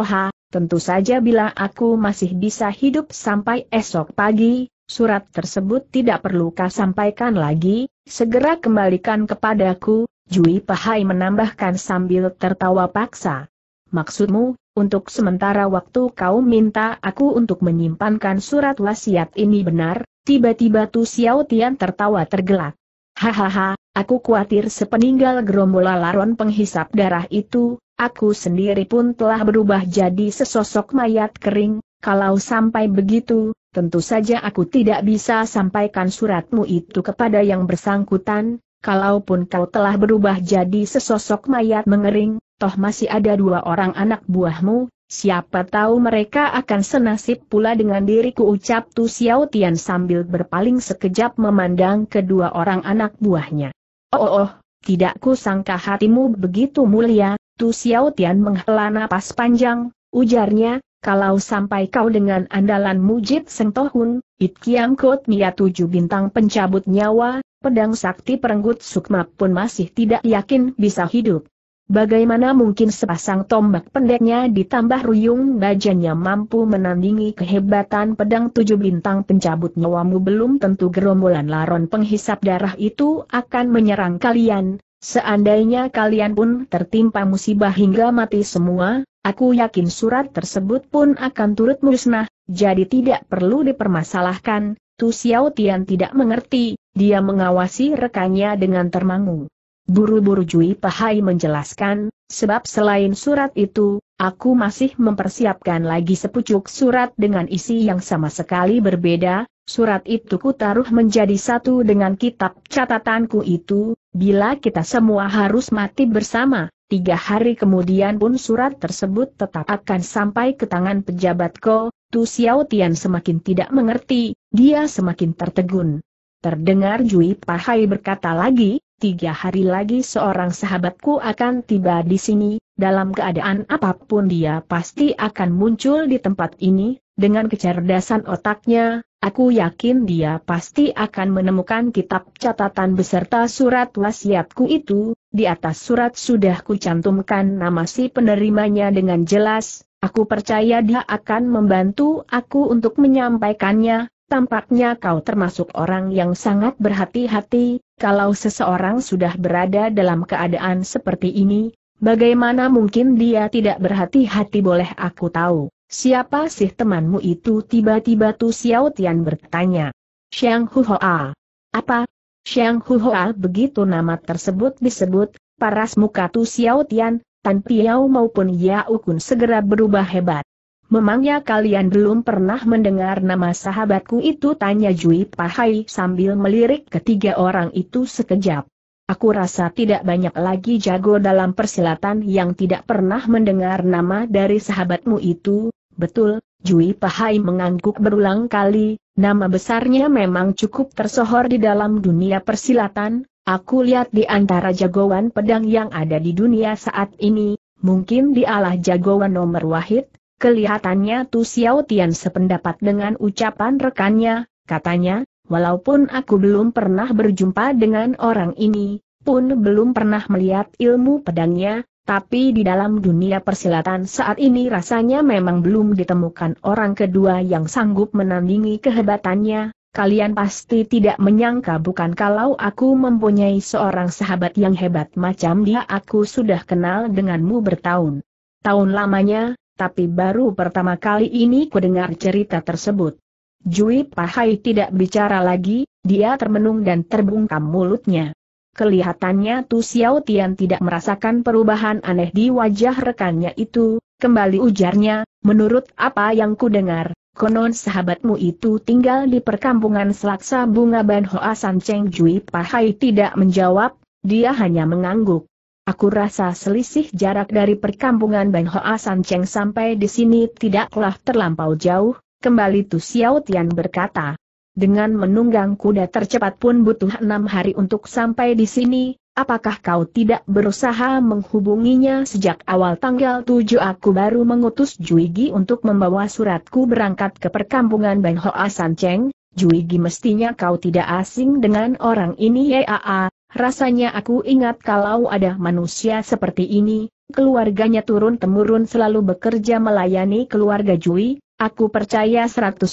Tentu saja bila aku masih bisa hidup sampai esok pagi, surat tersebut tidak perlu kau sampaikan lagi, segera kembalikan kepadaku, Jui Pahai menambahkan sambil tertawa paksa. Maksudmu, untuk sementara waktu kau minta aku untuk menyimpankan surat wasiat ini benar, tiba-tiba Tu Xiao Tian tertawa tergelak. Hahaha, Aku khawatir sepeninggal gerombola laron penghisap darah itu, aku sendiri pun telah berubah jadi sesosok mayat kering, kalau sampai begitu, tentu saja aku tidak bisa sampaikan suratmu itu kepada yang bersangkutan, kalaupun kau telah berubah jadi sesosok mayat mengering, toh masih ada dua orang anak buahmu, siapa tahu mereka akan senasib pula dengan diriku ucap Tu Xiao Tian sambil berpaling sekejap memandang kedua orang anak buahnya. Oh, oh, oh, tidak kusangka hatimu begitu mulia, Tu Xiao Tian menghela napas panjang, ujarnya, kalau sampai kau dengan andalan mujid sentohun, it kiam kot mia tujuh bintang pencabut nyawa, pedang sakti perenggut sukma pun masih tidak yakin bisa hidup. Bagaimana mungkin sepasang tombak pendeknya ditambah ruyung bajanya mampu menandingi kehebatan pedang tujuh bintang pencabut nyawamu belum tentu gerombolan laron penghisap darah itu akan menyerang kalian, seandainya kalian pun tertimpa musibah hingga mati semua, aku yakin surat tersebut pun akan turut musnah, jadi tidak perlu dipermasalahkan, Tu Xiao Tian tidak mengerti, dia mengawasi rekannya dengan termangu. Buru-buru Jui Pahai menjelaskan, sebab selain surat itu, aku masih mempersiapkan lagi sepucuk surat dengan isi yang sama sekali berbeda, surat itu ku taruh menjadi satu dengan kitab catatanku itu, bila kita semua harus mati bersama, Tiga hari kemudian pun surat tersebut tetap akan sampai ke tangan pejabat Ko, Tu Xiao Tian semakin tidak mengerti, dia semakin tertegun. Terdengar Jui Pahai berkata lagi, tiga hari lagi seorang sahabatku akan tiba di sini, dalam keadaan apapun dia pasti akan muncul di tempat ini, dengan kecerdasan otaknya, aku yakin dia pasti akan menemukan kitab catatan beserta surat wasiatku itu, di atas surat sudah kucantumkan nama si penerimanya dengan jelas, aku percaya dia akan membantu aku untuk menyampaikannya, Tampaknya kau termasuk orang yang sangat berhati-hati, kalau seseorang sudah berada dalam keadaan seperti ini, bagaimana mungkin dia tidak berhati-hati boleh aku tahu, siapa sih temanmu itu tiba-tiba Tu Xiao Tian bertanya. Xiang Huhoa. Apa? Xiang Huhoa begitu nama tersebut disebut, paras muka Tu Xiao Tian, Tan Piao maupun Yao Kun segera berubah hebat. Memangnya kalian belum pernah mendengar nama sahabatku itu? Tanya Jui Pahai sambil melirik ketiga orang itu sekejap. Aku rasa tidak banyak lagi jago dalam persilatan yang tidak pernah mendengar nama dari sahabatmu itu, betul? Jui Pahai mengangguk berulang kali, nama besarnya memang cukup tersohor di dalam dunia persilatan, aku lihat di antara jagoan pedang yang ada di dunia saat ini, mungkin dialah jagoan nomor wahid, Kelihatannya Tu Xiao Tian sependapat dengan ucapan rekannya, katanya, walaupun aku belum pernah berjumpa dengan orang ini, pun belum pernah melihat ilmu pedangnya, tapi di dalam dunia persilatan saat ini rasanya memang belum ditemukan orang kedua yang sanggup menandingi kehebatannya, kalian pasti tidak menyangka bukan kalau aku mempunyai seorang sahabat yang hebat macam dia aku sudah kenal denganmu bertahun. Tahun lamanya, tapi baru pertama kali ini kudengar cerita tersebut. Jui Pahai tidak bicara lagi, dia termenung dan terbungkam mulutnya. Kelihatannya Tu Xiao Tian tidak merasakan perubahan aneh di wajah rekannya itu, kembali ujarnya, menurut apa yang kudengar, konon sahabatmu itu tinggal di perkampungan Selaksa Bunga Ban Hoa San Cheng Jui Pahai tidak menjawab, dia hanya mengangguk. Aku rasa selisih jarak dari perkampungan Bang Hoa San Cheng sampai di sini tidaklah terlampau jauh, kembali Tu Xiao Tian berkata. Dengan menunggang kuda tercepat pun butuh enam hari untuk sampai di sini, apakah kau tidak berusaha menghubunginya sejak awal tanggal tujuh? aku baru mengutus Juigi untuk membawa suratku berangkat ke perkampungan Bang Hoa San Cheng, Juigi mestinya kau tidak asing dengan orang ini ya. Rasanya aku ingat kalau ada manusia seperti ini, keluarganya turun-temurun selalu bekerja melayani keluarga Jui, aku percaya 100%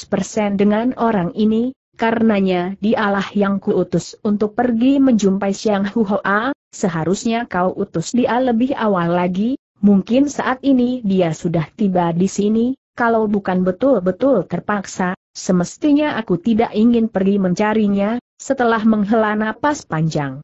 dengan orang ini, karenanya dialah yang kuutus untuk pergi menjumpai Xiang Huhoa, seharusnya kau utus dia lebih awal lagi, mungkin saat ini dia sudah tiba di sini, kalau bukan betul-betul terpaksa, semestinya aku tidak ingin pergi mencarinya, setelah menghela napas panjang.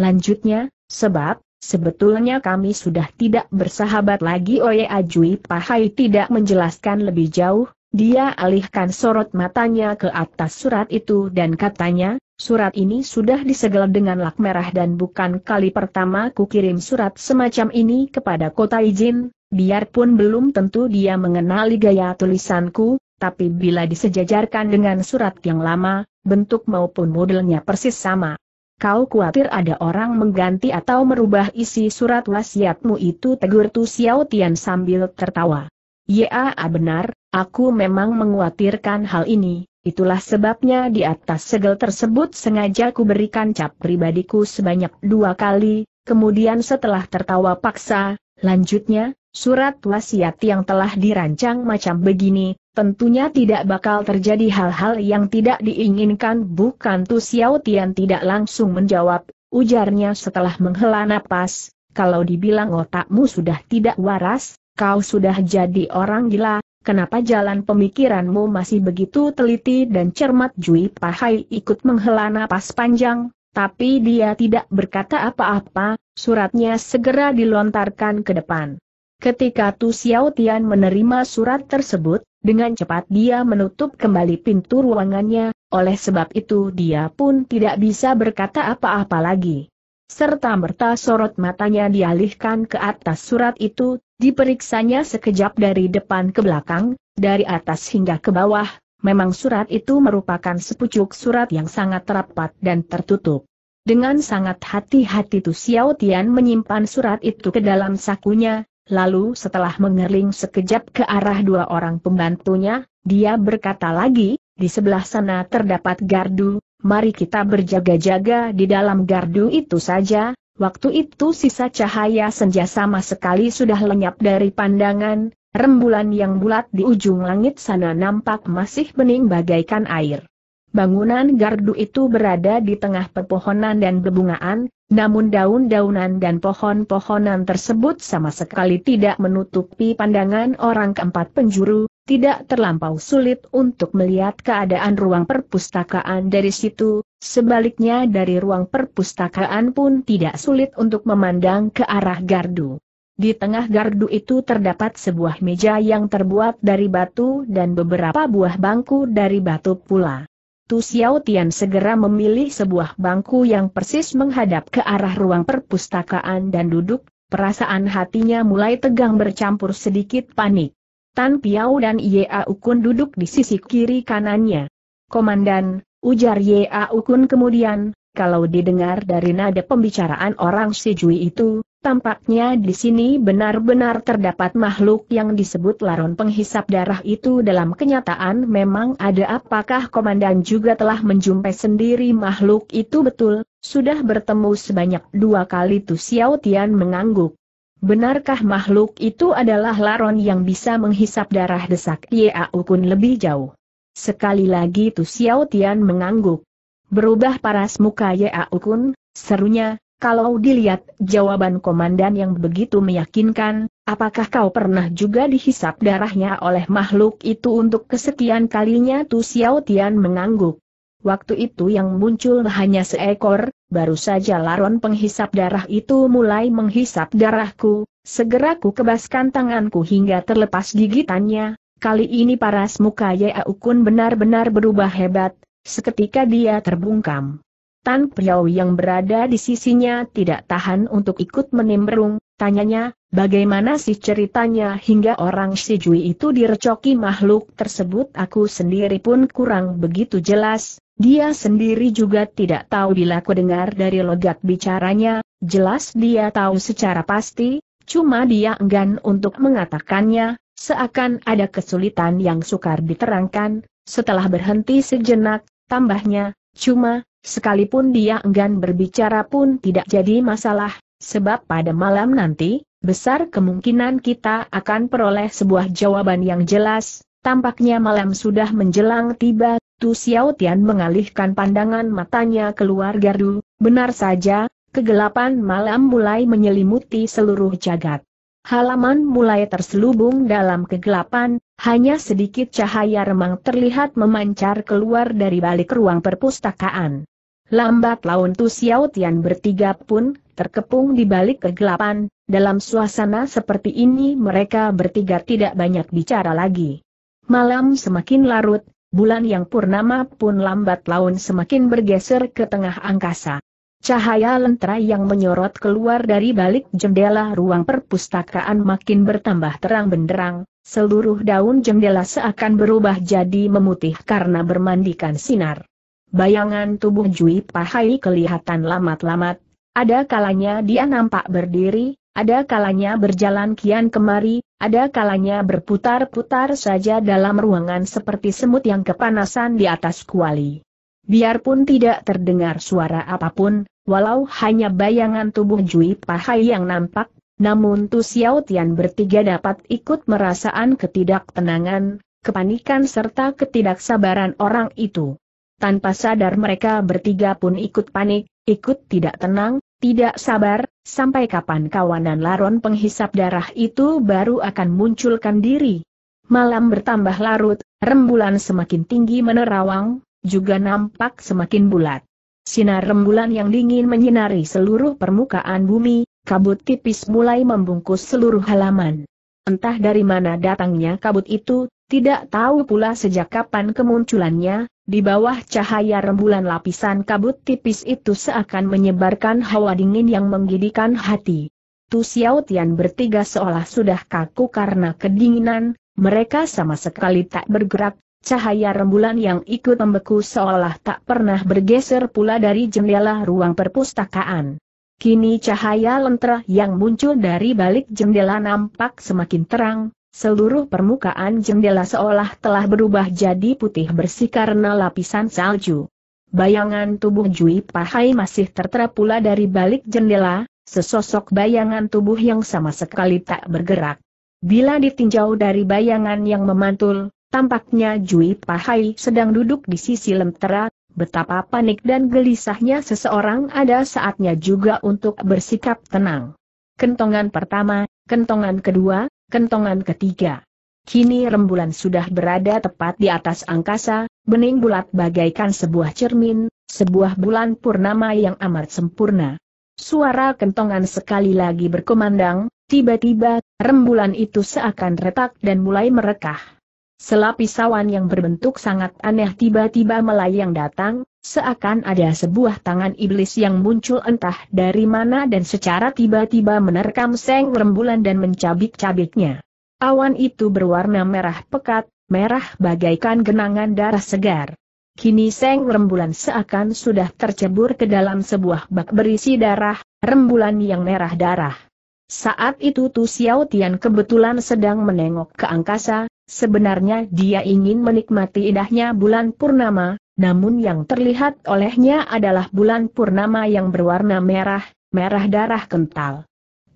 Lanjutnya, sebab, sebetulnya kami sudah tidak bersahabat lagi Oye Ajui Pahai tidak menjelaskan lebih jauh, dia alihkan sorot matanya ke atas surat itu dan katanya, surat ini sudah disegel dengan lak merah dan bukan kali pertama ku kirim surat semacam ini kepada kota izin, biarpun belum tentu dia mengenali gaya tulisanku, tapi bila disejajarkan dengan surat yang lama, bentuk maupun modelnya persis sama. Kau khawatir ada orang mengganti atau merubah isi surat wasiatmu itu tegur Tu Xiao Tian sambil tertawa. Ya benar, aku memang menguatirkan hal ini, itulah sebabnya di atas segel tersebut sengaja ku berikan cap pribadiku sebanyak dua kali, kemudian setelah tertawa paksa, lanjutnya, surat wasiat yang telah dirancang macam begini, tentunya tidak bakal terjadi hal-hal yang tidak diinginkan bukan Tu Xiao Tian tidak langsung menjawab, ujarnya setelah menghela napas, kalau dibilang otakmu sudah tidak waras, kau sudah jadi orang gila, kenapa jalan pemikiranmu masih begitu teliti dan cermat Jui Pahai ikut menghela napas panjang, tapi dia tidak berkata apa-apa, suratnya segera dilontarkan ke depan. Ketika Tu Xiao Tian menerima surat tersebut, dengan cepat dia menutup kembali pintu ruangannya, oleh sebab itu dia pun tidak bisa berkata apa-apa lagi. Serta merta sorot matanya dialihkan ke atas surat itu, diperiksanya sekejap dari depan ke belakang, dari atas hingga ke bawah, memang surat itu merupakan sepucuk surat yang sangat rapat dan tertutup. Dengan sangat hati-hati Tu Xiao Tian menyimpan surat itu ke dalam sakunya, Lalu setelah mengerling sekejap ke arah dua orang pembantunya, dia berkata lagi, di sebelah sana terdapat gardu, mari kita berjaga-jaga di dalam gardu itu saja. Waktu itu sisa cahaya senja sama sekali sudah lenyap dari pandangan, rembulan yang bulat di ujung langit sana nampak masih bening bagaikan air. Bangunan gardu itu berada di tengah pepohonan dan bebungaan, namun daun-daunan dan pohon-pohonan tersebut sama sekali tidak menutupi pandangan orang keempat penjuru, tidak terlampau sulit untuk melihat keadaan ruang perpustakaan dari situ, sebaliknya dari ruang perpustakaan pun tidak sulit untuk memandang ke arah gardu. Di tengah gardu itu terdapat sebuah meja yang terbuat dari batu dan beberapa buah bangku dari batu pula itu Xiao Tian segera memilih sebuah bangku yang persis menghadap ke arah ruang perpustakaan dan duduk, perasaan hatinya mulai tegang bercampur sedikit panik. Tan Piao dan Yea Ukun duduk di sisi kiri kanannya. Komandan, ujar Yea Ukun kemudian, kalau didengar dari nada pembicaraan orang Sijui itu, Tampaknya di sini benar-benar terdapat makhluk yang disebut laron penghisap darah itu dalam kenyataan memang ada apakah komandan juga telah menjumpai sendiri makhluk itu betul, sudah bertemu sebanyak dua kali Tu Xiao Tian mengangguk. Benarkah makhluk itu adalah laron yang bisa menghisap darah desak Yeau Kun lebih jauh? Sekali lagi Tu Xiao Tian mengangguk. Berubah paras muka Yeau Kun, serunya, kalau dilihat jawaban komandan yang begitu meyakinkan, apakah kau pernah juga dihisap darahnya oleh makhluk itu untuk kesekian kalinya Tu Xiao Tian mengangguk. Waktu itu yang muncul hanya seekor, baru saja laron penghisap darah itu mulai menghisap darahku, segera ku kebaskan tanganku hingga terlepas gigitannya, kali ini paras muka Yeaukun benar-benar berubah hebat, seketika dia terbungkam. Tan Priau yang berada di sisinya tidak tahan untuk ikut menimbrung, tanyanya, bagaimana sih ceritanya hingga orang si Jui itu direcoki makhluk tersebut aku sendiri pun kurang begitu jelas, dia sendiri juga tidak tahu bila ku dengar dari logat bicaranya, jelas dia tahu secara pasti, cuma dia enggan untuk mengatakannya, seakan ada kesulitan yang sukar diterangkan, setelah berhenti sejenak, tambahnya, cuma, Sekalipun dia enggan berbicara pun tidak jadi masalah, sebab pada malam nanti, besar kemungkinan kita akan peroleh sebuah jawaban yang jelas, tampaknya malam sudah menjelang tiba, Tu Xiao Tian mengalihkan pandangan matanya keluar gardu, benar saja, kegelapan malam mulai menyelimuti seluruh jagat. Halaman mulai terselubung dalam kegelapan, hanya sedikit cahaya remang terlihat memancar keluar dari balik ruang perpustakaan. Lambat laun Tu Xiao Tian bertiga pun, terkepung di balik kegelapan, dalam suasana seperti ini mereka bertiga tidak banyak bicara lagi. Malam semakin larut, bulan yang purnama pun lambat laun semakin bergeser ke tengah angkasa. Cahaya lentera yang menyorot keluar dari balik jendela ruang perpustakaan makin bertambah terang benderang, seluruh daun jendela seakan berubah jadi memutih karena bermandikan sinar. Bayangan tubuh Jui Pahai kelihatan lamat-lamat, ada kalanya dia nampak berdiri, ada kalanya berjalan kian kemari, ada kalanya berputar-putar saja dalam ruangan seperti semut yang kepanasan di atas kuali. Biarpun tidak terdengar suara apapun, walau hanya bayangan tubuh Jui Pahai yang nampak, namun Tu Xiao Tian bertiga dapat ikut merasakan ketidaktenangan, kepanikan serta ketidaksabaran orang itu. Tanpa sadar mereka bertiga pun ikut panik, ikut tidak tenang, tidak sabar, sampai kapan kawanan laron penghisap darah itu baru akan munculkan diri. Malam bertambah larut, rembulan semakin tinggi menerawang, juga nampak semakin bulat. Sinar rembulan yang dingin menyinari seluruh permukaan bumi, kabut tipis mulai membungkus seluruh halaman. Entah dari mana datangnya kabut itu, tidak tahu pula sejak kapan kemunculannya, di bawah cahaya rembulan lapisan kabut tipis itu seakan menyebarkan hawa dingin yang menggidikan hati. Tu Xiao Tian bertiga seolah sudah kaku karena kedinginan, mereka sama sekali tak bergerak, cahaya rembulan yang ikut membeku seolah tak pernah bergeser pula dari jendela ruang perpustakaan. Kini cahaya lentera yang muncul dari balik jendela nampak semakin terang, Seluruh permukaan jendela seolah telah berubah jadi putih bersih karena lapisan salju. Bayangan tubuh Jui Pahai masih tertera pula dari balik jendela, sesosok bayangan tubuh yang sama sekali tak bergerak. Bila ditinjau dari bayangan yang memantul, tampaknya Jui Pahai sedang duduk di sisi lentera, betapa panik dan gelisahnya seseorang ada saatnya juga untuk bersikap tenang. Kentongan pertama, kentongan kedua, kentongan ketiga. Kini rembulan sudah berada tepat di atas angkasa, bening bulat bagaikan sebuah cermin, sebuah bulan purnama yang amat sempurna. Suara kentongan sekali lagi berkumandang, tiba-tiba, rembulan itu seakan retak dan mulai merekah. Selapis awan yang berbentuk sangat aneh tiba-tiba melayang datang, seakan ada sebuah tangan iblis yang muncul entah dari mana dan secara tiba-tiba menerkam seng rembulan dan mencabik-cabiknya. Awan itu berwarna merah pekat, merah bagaikan genangan darah segar. Kini Seng Rembulan seakan sudah tercebur ke dalam sebuah bak berisi darah, rembulan yang merah darah. Saat itu Tu Xiao Tian kebetulan sedang menengok ke angkasa, Sebenarnya dia ingin menikmati indahnya bulan purnama, namun yang terlihat olehnya adalah bulan purnama yang berwarna merah, merah darah kental.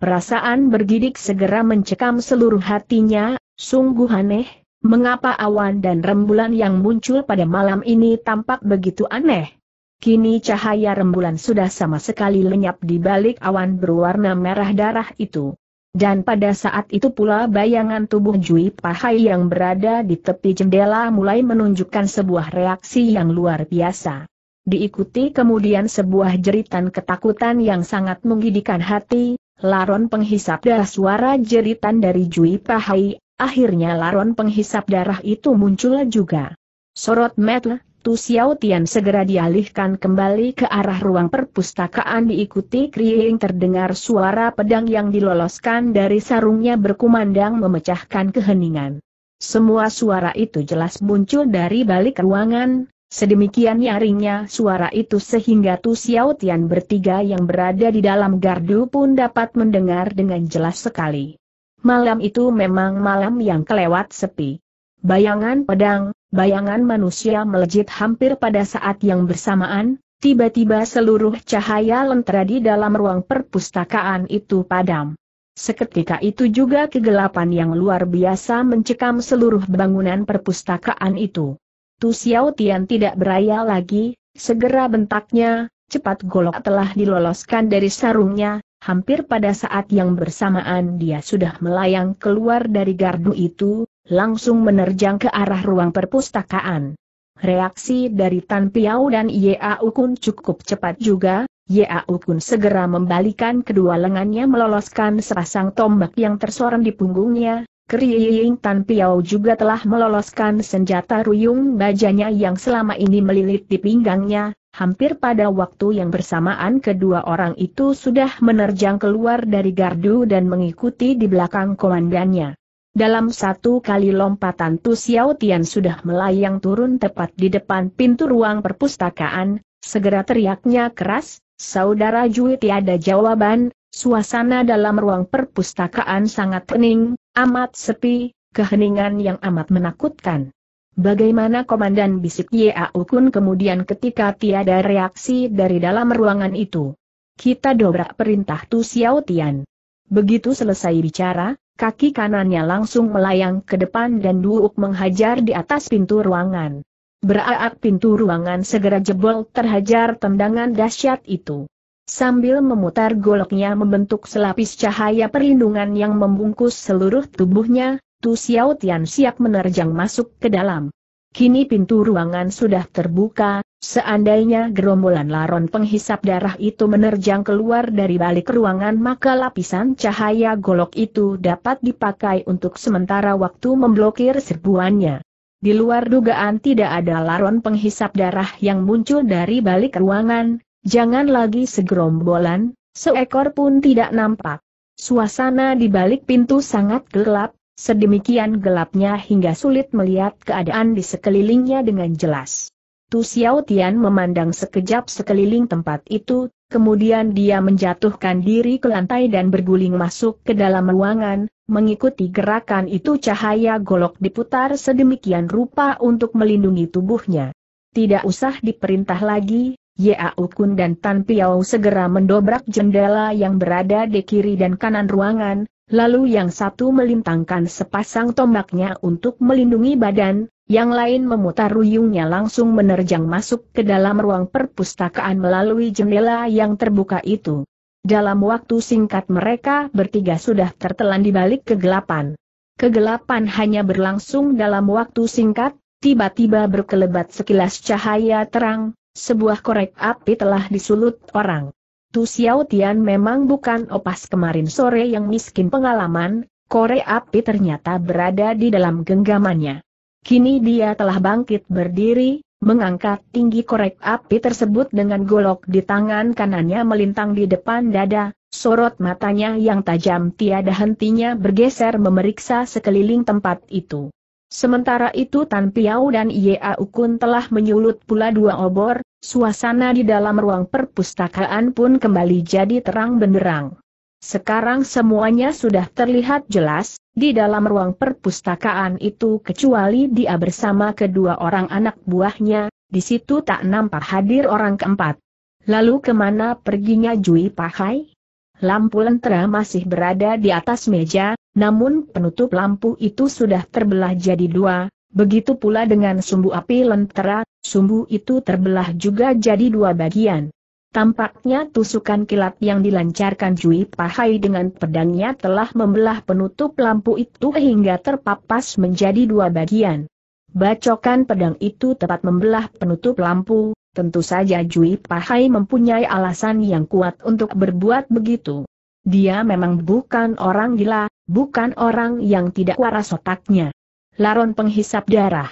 Perasaan bergidik segera mencekam seluruh hatinya, sungguh aneh, mengapa awan dan rembulan yang muncul pada malam ini tampak begitu aneh. Kini cahaya rembulan sudah sama sekali lenyap di balik awan berwarna merah darah itu. Dan pada saat itu pula bayangan tubuh Jui Pahai yang berada di tepi jendela mulai menunjukkan sebuah reaksi yang luar biasa. Diikuti kemudian sebuah jeritan ketakutan yang sangat menggidikan hati, laron penghisap darah suara jeritan dari Jui Pahai, akhirnya laron penghisap darah itu muncul juga. Sorot metle, itu Xiao Tian segera dialihkan kembali ke arah ruang perpustakaan diikuti kriing terdengar suara pedang yang diloloskan dari sarungnya berkumandang memecahkan keheningan. Semua suara itu jelas muncul dari balik ruangan, sedemikian nyaringnya suara itu sehingga Tu Xiao Tian bertiga yang berada di dalam gardu pun dapat mendengar dengan jelas sekali. Malam itu memang malam yang kelewat sepi. Bayangan pedang, bayangan manusia melejit hampir pada saat yang bersamaan, tiba-tiba seluruh cahaya lentera di dalam ruang perpustakaan itu padam. Seketika itu juga kegelapan yang luar biasa mencekam seluruh bangunan perpustakaan itu. Tu Xiao Tian tidak beraya lagi, segera bentaknya, cepat golok telah diloloskan dari sarungnya, Hampir pada saat yang bersamaan dia sudah melayang keluar dari gardu itu, langsung menerjang ke arah ruang perpustakaan. Reaksi dari Tan Piao dan Yau Kun cukup cepat juga, Yau Kun segera membalikan kedua lengannya meloloskan sepasang tombak yang tersorong di punggungnya, Kriying Tan Piao juga telah meloloskan senjata ruyung bajanya yang selama ini melilit di pinggangnya, Hampir pada waktu yang bersamaan kedua orang itu sudah menerjang keluar dari gardu dan mengikuti di belakang komandannya. Dalam satu kali lompatan Tu Xiao Tian sudah melayang turun tepat di depan pintu ruang perpustakaan, segera teriaknya keras, Saudara Jui tiada jawaban, suasana dalam ruang perpustakaan sangat hening, amat sepi, keheningan yang amat menakutkan. Bagaimana komandan bisik Yao Kun kemudian ketika tiada reaksi dari dalam ruangan itu? Kita dobrak perintah Tu Xiao Tian. Begitu selesai bicara, kaki kanannya langsung melayang ke depan dan Duuk menghajar di atas pintu ruangan. Beraak pintu ruangan segera jebol terhajar tendangan dahsyat itu. Sambil memutar goloknya membentuk selapis cahaya perlindungan yang membungkus seluruh tubuhnya, Tu Xiao Tian siap menerjang masuk ke dalam. Kini pintu ruangan sudah terbuka, seandainya gerombolan laron penghisap darah itu menerjang keluar dari balik ruangan maka lapisan cahaya golok itu dapat dipakai untuk sementara waktu memblokir serbuannya. Di luar dugaan tidak ada laron penghisap darah yang muncul dari balik ruangan, jangan lagi segerombolan, seekor pun tidak nampak. Suasana di balik pintu sangat gelap, Sedemikian gelapnya hingga sulit melihat keadaan di sekelilingnya dengan jelas. Tu Xiao Tian memandang sekejap sekeliling tempat itu, kemudian dia menjatuhkan diri ke lantai dan berguling masuk ke dalam ruangan, mengikuti gerakan itu cahaya golok diputar sedemikian rupa untuk melindungi tubuhnya. Tidak usah diperintah lagi, Yao Kun dan Tan Piao segera mendobrak jendela yang berada di kiri dan kanan ruangan, Lalu yang satu melintangkan sepasang tombaknya untuk melindungi badan, yang lain memutar ruyungnya langsung menerjang masuk ke dalam ruang perpustakaan melalui jendela yang terbuka itu. Dalam waktu singkat mereka bertiga sudah tertelan di balik kegelapan. Kegelapan hanya berlangsung dalam waktu singkat, tiba-tiba berkelebat sekilas cahaya terang, sebuah korek api telah disulut orang. Tu Xiao Tian memang bukan opas kemarin sore yang miskin pengalaman, kore api ternyata berada di dalam genggamannya. Kini dia telah bangkit berdiri, mengangkat tinggi korek api tersebut dengan golok di tangan kanannya melintang di depan dada, sorot matanya yang tajam tiada hentinya bergeser memeriksa sekeliling tempat itu. Sementara itu Tan Piau dan Yea Ukun telah menyulut pula dua obor, suasana di dalam ruang perpustakaan pun kembali jadi terang benderang. Sekarang semuanya sudah terlihat jelas, di dalam ruang perpustakaan itu kecuali dia bersama kedua orang anak buahnya, di situ tak nampak hadir orang keempat. Lalu kemana perginya Jui Pahai? Lampu lentera masih berada di atas meja, namun penutup lampu itu sudah terbelah jadi dua, begitu pula dengan sumbu api lentera, sumbu itu terbelah juga jadi dua bagian. Tampaknya tusukan kilat yang dilancarkan Jui Pahai dengan pedangnya telah membelah penutup lampu itu hingga terpapas menjadi dua bagian. Bacokan pedang itu tepat membelah penutup lampu, tentu saja Jui Pahai mempunyai alasan yang kuat untuk berbuat begitu. Dia memang bukan orang gila, Bukan orang yang tidak waras otaknya. Laron penghisap darah.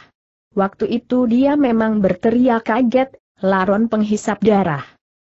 Waktu itu dia memang berteriak kaget, laron penghisap darah.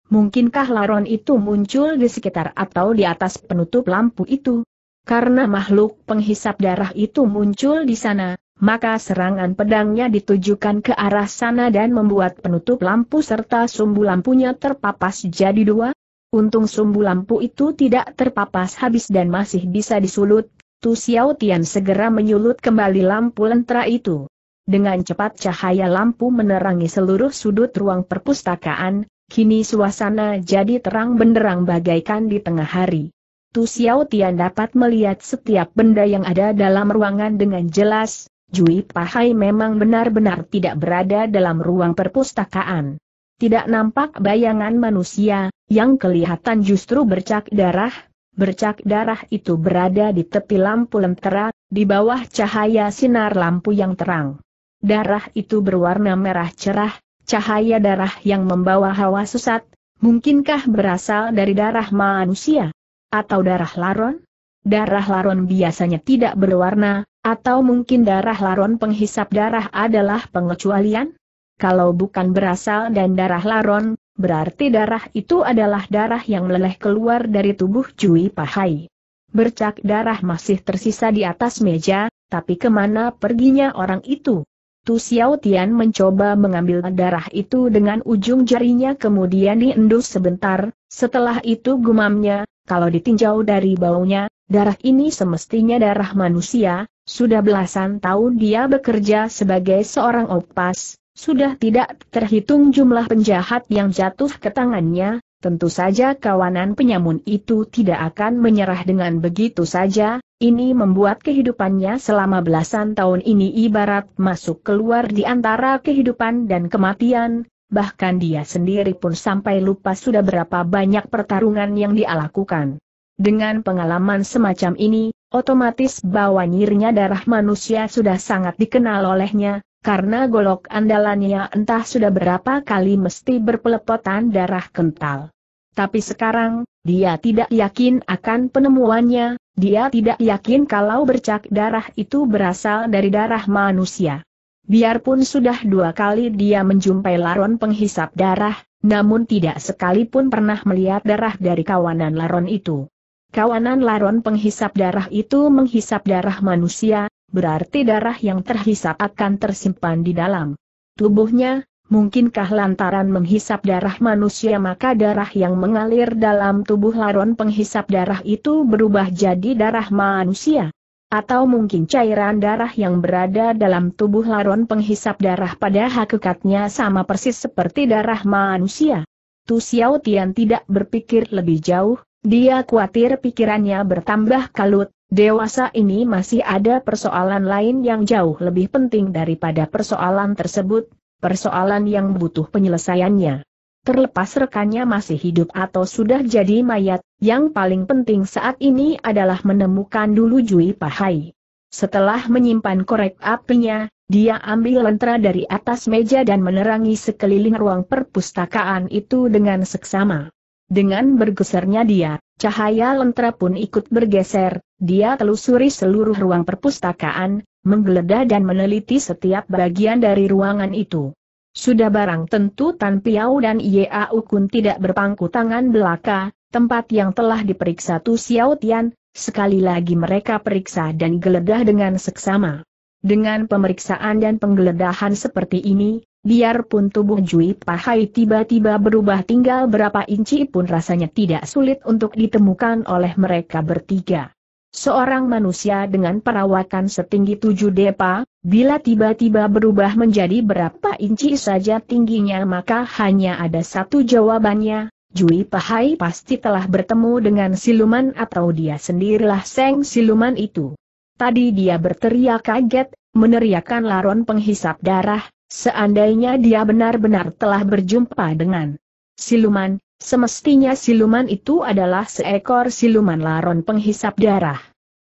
Mungkinkah laron itu muncul di sekitar atau di atas penutup lampu itu? Karena makhluk penghisap darah itu muncul di sana, maka serangan pedangnya ditujukan ke arah sana dan membuat penutup lampu serta sumbu lampunya terpapas jadi dua, Untung sumbu lampu itu tidak terpapas habis dan masih bisa disulut, Tu Xiao Tian segera menyulut kembali lampu lentera itu. Dengan cepat cahaya lampu menerangi seluruh sudut ruang perpustakaan, kini suasana jadi terang benderang bagaikan di tengah hari. Tu Xiao Tian dapat melihat setiap benda yang ada dalam ruangan dengan jelas, Jui Pahai memang benar-benar tidak berada dalam ruang perpustakaan tidak nampak bayangan manusia, yang kelihatan justru bercak darah, bercak darah itu berada di tepi lampu lentera, di bawah cahaya sinar lampu yang terang. Darah itu berwarna merah cerah, cahaya darah yang membawa hawa sesat, mungkinkah berasal dari darah manusia? Atau darah laron? Darah laron biasanya tidak berwarna, atau mungkin darah laron penghisap darah adalah pengecualian? Kalau bukan berasal dan darah laron, berarti darah itu adalah darah yang meleleh keluar dari tubuh Cui Pahai. Bercak darah masih tersisa di atas meja, tapi kemana perginya orang itu? Tu Xiao Tian mencoba mengambil darah itu dengan ujung jarinya kemudian diendus sebentar, setelah itu gumamnya, kalau ditinjau dari baunya, darah ini semestinya darah manusia, sudah belasan tahun dia bekerja sebagai seorang opas, sudah tidak terhitung jumlah penjahat yang jatuh ke tangannya, tentu saja kawanan penyamun itu tidak akan menyerah dengan begitu saja, ini membuat kehidupannya selama belasan tahun ini ibarat masuk keluar di antara kehidupan dan kematian, bahkan dia sendiri pun sampai lupa sudah berapa banyak pertarungan yang dia lakukan. Dengan pengalaman semacam ini, otomatis bahwa darah manusia sudah sangat dikenal olehnya, karena golok andalannya entah sudah berapa kali mesti berpelepotan darah kental. Tapi sekarang, dia tidak yakin akan penemuannya, dia tidak yakin kalau bercak darah itu berasal dari darah manusia. Biarpun sudah dua kali dia menjumpai laron penghisap darah, namun tidak sekalipun pernah melihat darah dari kawanan laron itu. Kawanan laron penghisap darah itu menghisap darah manusia, berarti darah yang terhisap akan tersimpan di dalam tubuhnya, mungkinkah lantaran menghisap darah manusia maka darah yang mengalir dalam tubuh laron penghisap darah itu berubah jadi darah manusia? Atau mungkin cairan darah yang berada dalam tubuh laron penghisap darah pada hakikatnya sama persis seperti darah manusia? Tu Xiao Tian tidak berpikir lebih jauh, dia khawatir pikirannya bertambah kalut, dewasa ini masih ada persoalan lain yang jauh lebih penting daripada persoalan tersebut, persoalan yang butuh penyelesaiannya. Terlepas rekannya masih hidup atau sudah jadi mayat, yang paling penting saat ini adalah menemukan dulu Jui Pahai. Setelah menyimpan korek apinya, dia ambil lentera dari atas meja dan menerangi sekeliling ruang perpustakaan itu dengan seksama. Dengan bergesernya dia, cahaya lentera pun ikut bergeser, dia telusuri seluruh ruang perpustakaan, menggeledah dan meneliti setiap bagian dari ruangan itu. Sudah barang tentu Tan Piau dan Yau Kun tidak berpangku tangan belaka, tempat yang telah diperiksa Tu Xiao Tian, sekali lagi mereka periksa dan geledah dengan seksama. Dengan pemeriksaan dan penggeledahan seperti ini, Biarpun tubuh Jui Pahai tiba-tiba berubah tinggal berapa inci pun rasanya tidak sulit untuk ditemukan oleh mereka bertiga. Seorang manusia dengan perawakan setinggi tujuh depa, bila tiba-tiba berubah menjadi berapa inci saja tingginya maka hanya ada satu jawabannya, Jui Pahai pasti telah bertemu dengan siluman atau dia sendirilah seng siluman itu. Tadi dia berteriak kaget, meneriakkan laron penghisap darah, Seandainya dia benar-benar telah berjumpa dengan siluman, semestinya siluman itu adalah seekor siluman laron penghisap darah.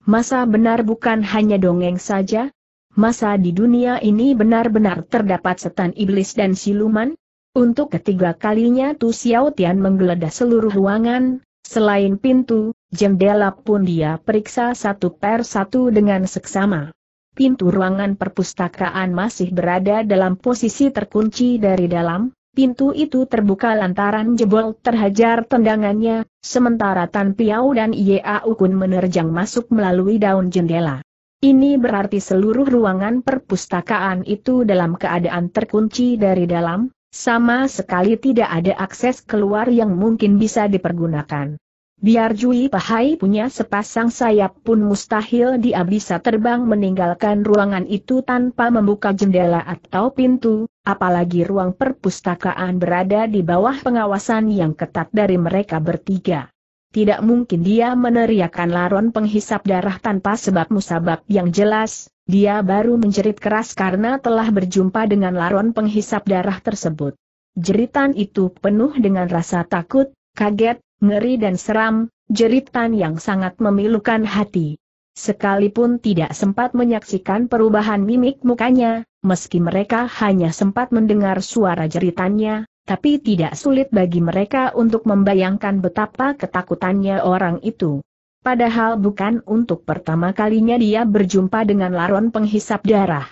Masa benar bukan hanya dongeng saja? Masa di dunia ini benar-benar terdapat setan iblis dan siluman? Untuk ketiga kalinya Tu Xiao Tian menggeledah seluruh ruangan, selain pintu, jendela pun dia periksa satu per satu dengan seksama pintu ruangan perpustakaan masih berada dalam posisi terkunci dari dalam, pintu itu terbuka lantaran jebol terhajar tendangannya, sementara Tan Piau dan Ia Ukun menerjang masuk melalui daun jendela. Ini berarti seluruh ruangan perpustakaan itu dalam keadaan terkunci dari dalam, sama sekali tidak ada akses keluar yang mungkin bisa dipergunakan. Biar Jui Pahai punya sepasang sayap pun mustahil dia bisa terbang meninggalkan ruangan itu tanpa membuka jendela atau pintu, apalagi ruang perpustakaan berada di bawah pengawasan yang ketat dari mereka bertiga. Tidak mungkin dia meneriakkan laron penghisap darah tanpa sebab musabab yang jelas, dia baru menjerit keras karena telah berjumpa dengan laron penghisap darah tersebut. Jeritan itu penuh dengan rasa takut, kaget, ngeri dan seram, jeritan yang sangat memilukan hati. Sekalipun tidak sempat menyaksikan perubahan mimik mukanya, meski mereka hanya sempat mendengar suara jeritannya, tapi tidak sulit bagi mereka untuk membayangkan betapa ketakutannya orang itu. Padahal bukan untuk pertama kalinya dia berjumpa dengan laron penghisap darah.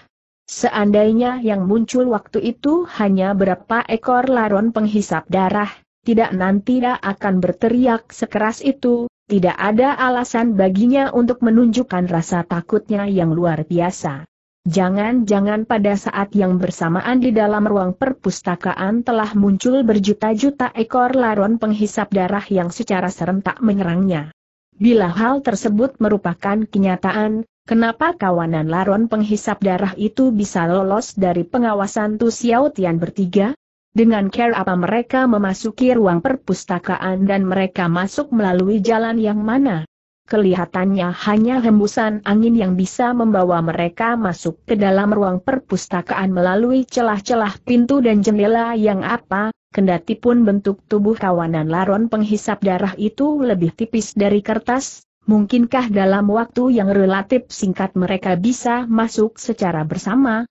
Seandainya yang muncul waktu itu hanya berapa ekor laron penghisap darah, tidak nanti dia akan berteriak sekeras itu, tidak ada alasan baginya untuk menunjukkan rasa takutnya yang luar biasa. Jangan-jangan pada saat yang bersamaan di dalam ruang perpustakaan telah muncul berjuta-juta ekor laron penghisap darah yang secara serentak menyerangnya. Bila hal tersebut merupakan kenyataan, kenapa kawanan laron penghisap darah itu bisa lolos dari pengawasan Tu Xiao Tian bertiga? Dengan care apa mereka memasuki ruang perpustakaan dan mereka masuk melalui jalan yang mana? Kelihatannya hanya hembusan angin yang bisa membawa mereka masuk ke dalam ruang perpustakaan melalui celah-celah pintu dan jendela yang apa, kendati pun bentuk tubuh kawanan laron penghisap darah itu lebih tipis dari kertas, mungkinkah dalam waktu yang relatif singkat mereka bisa masuk secara bersama,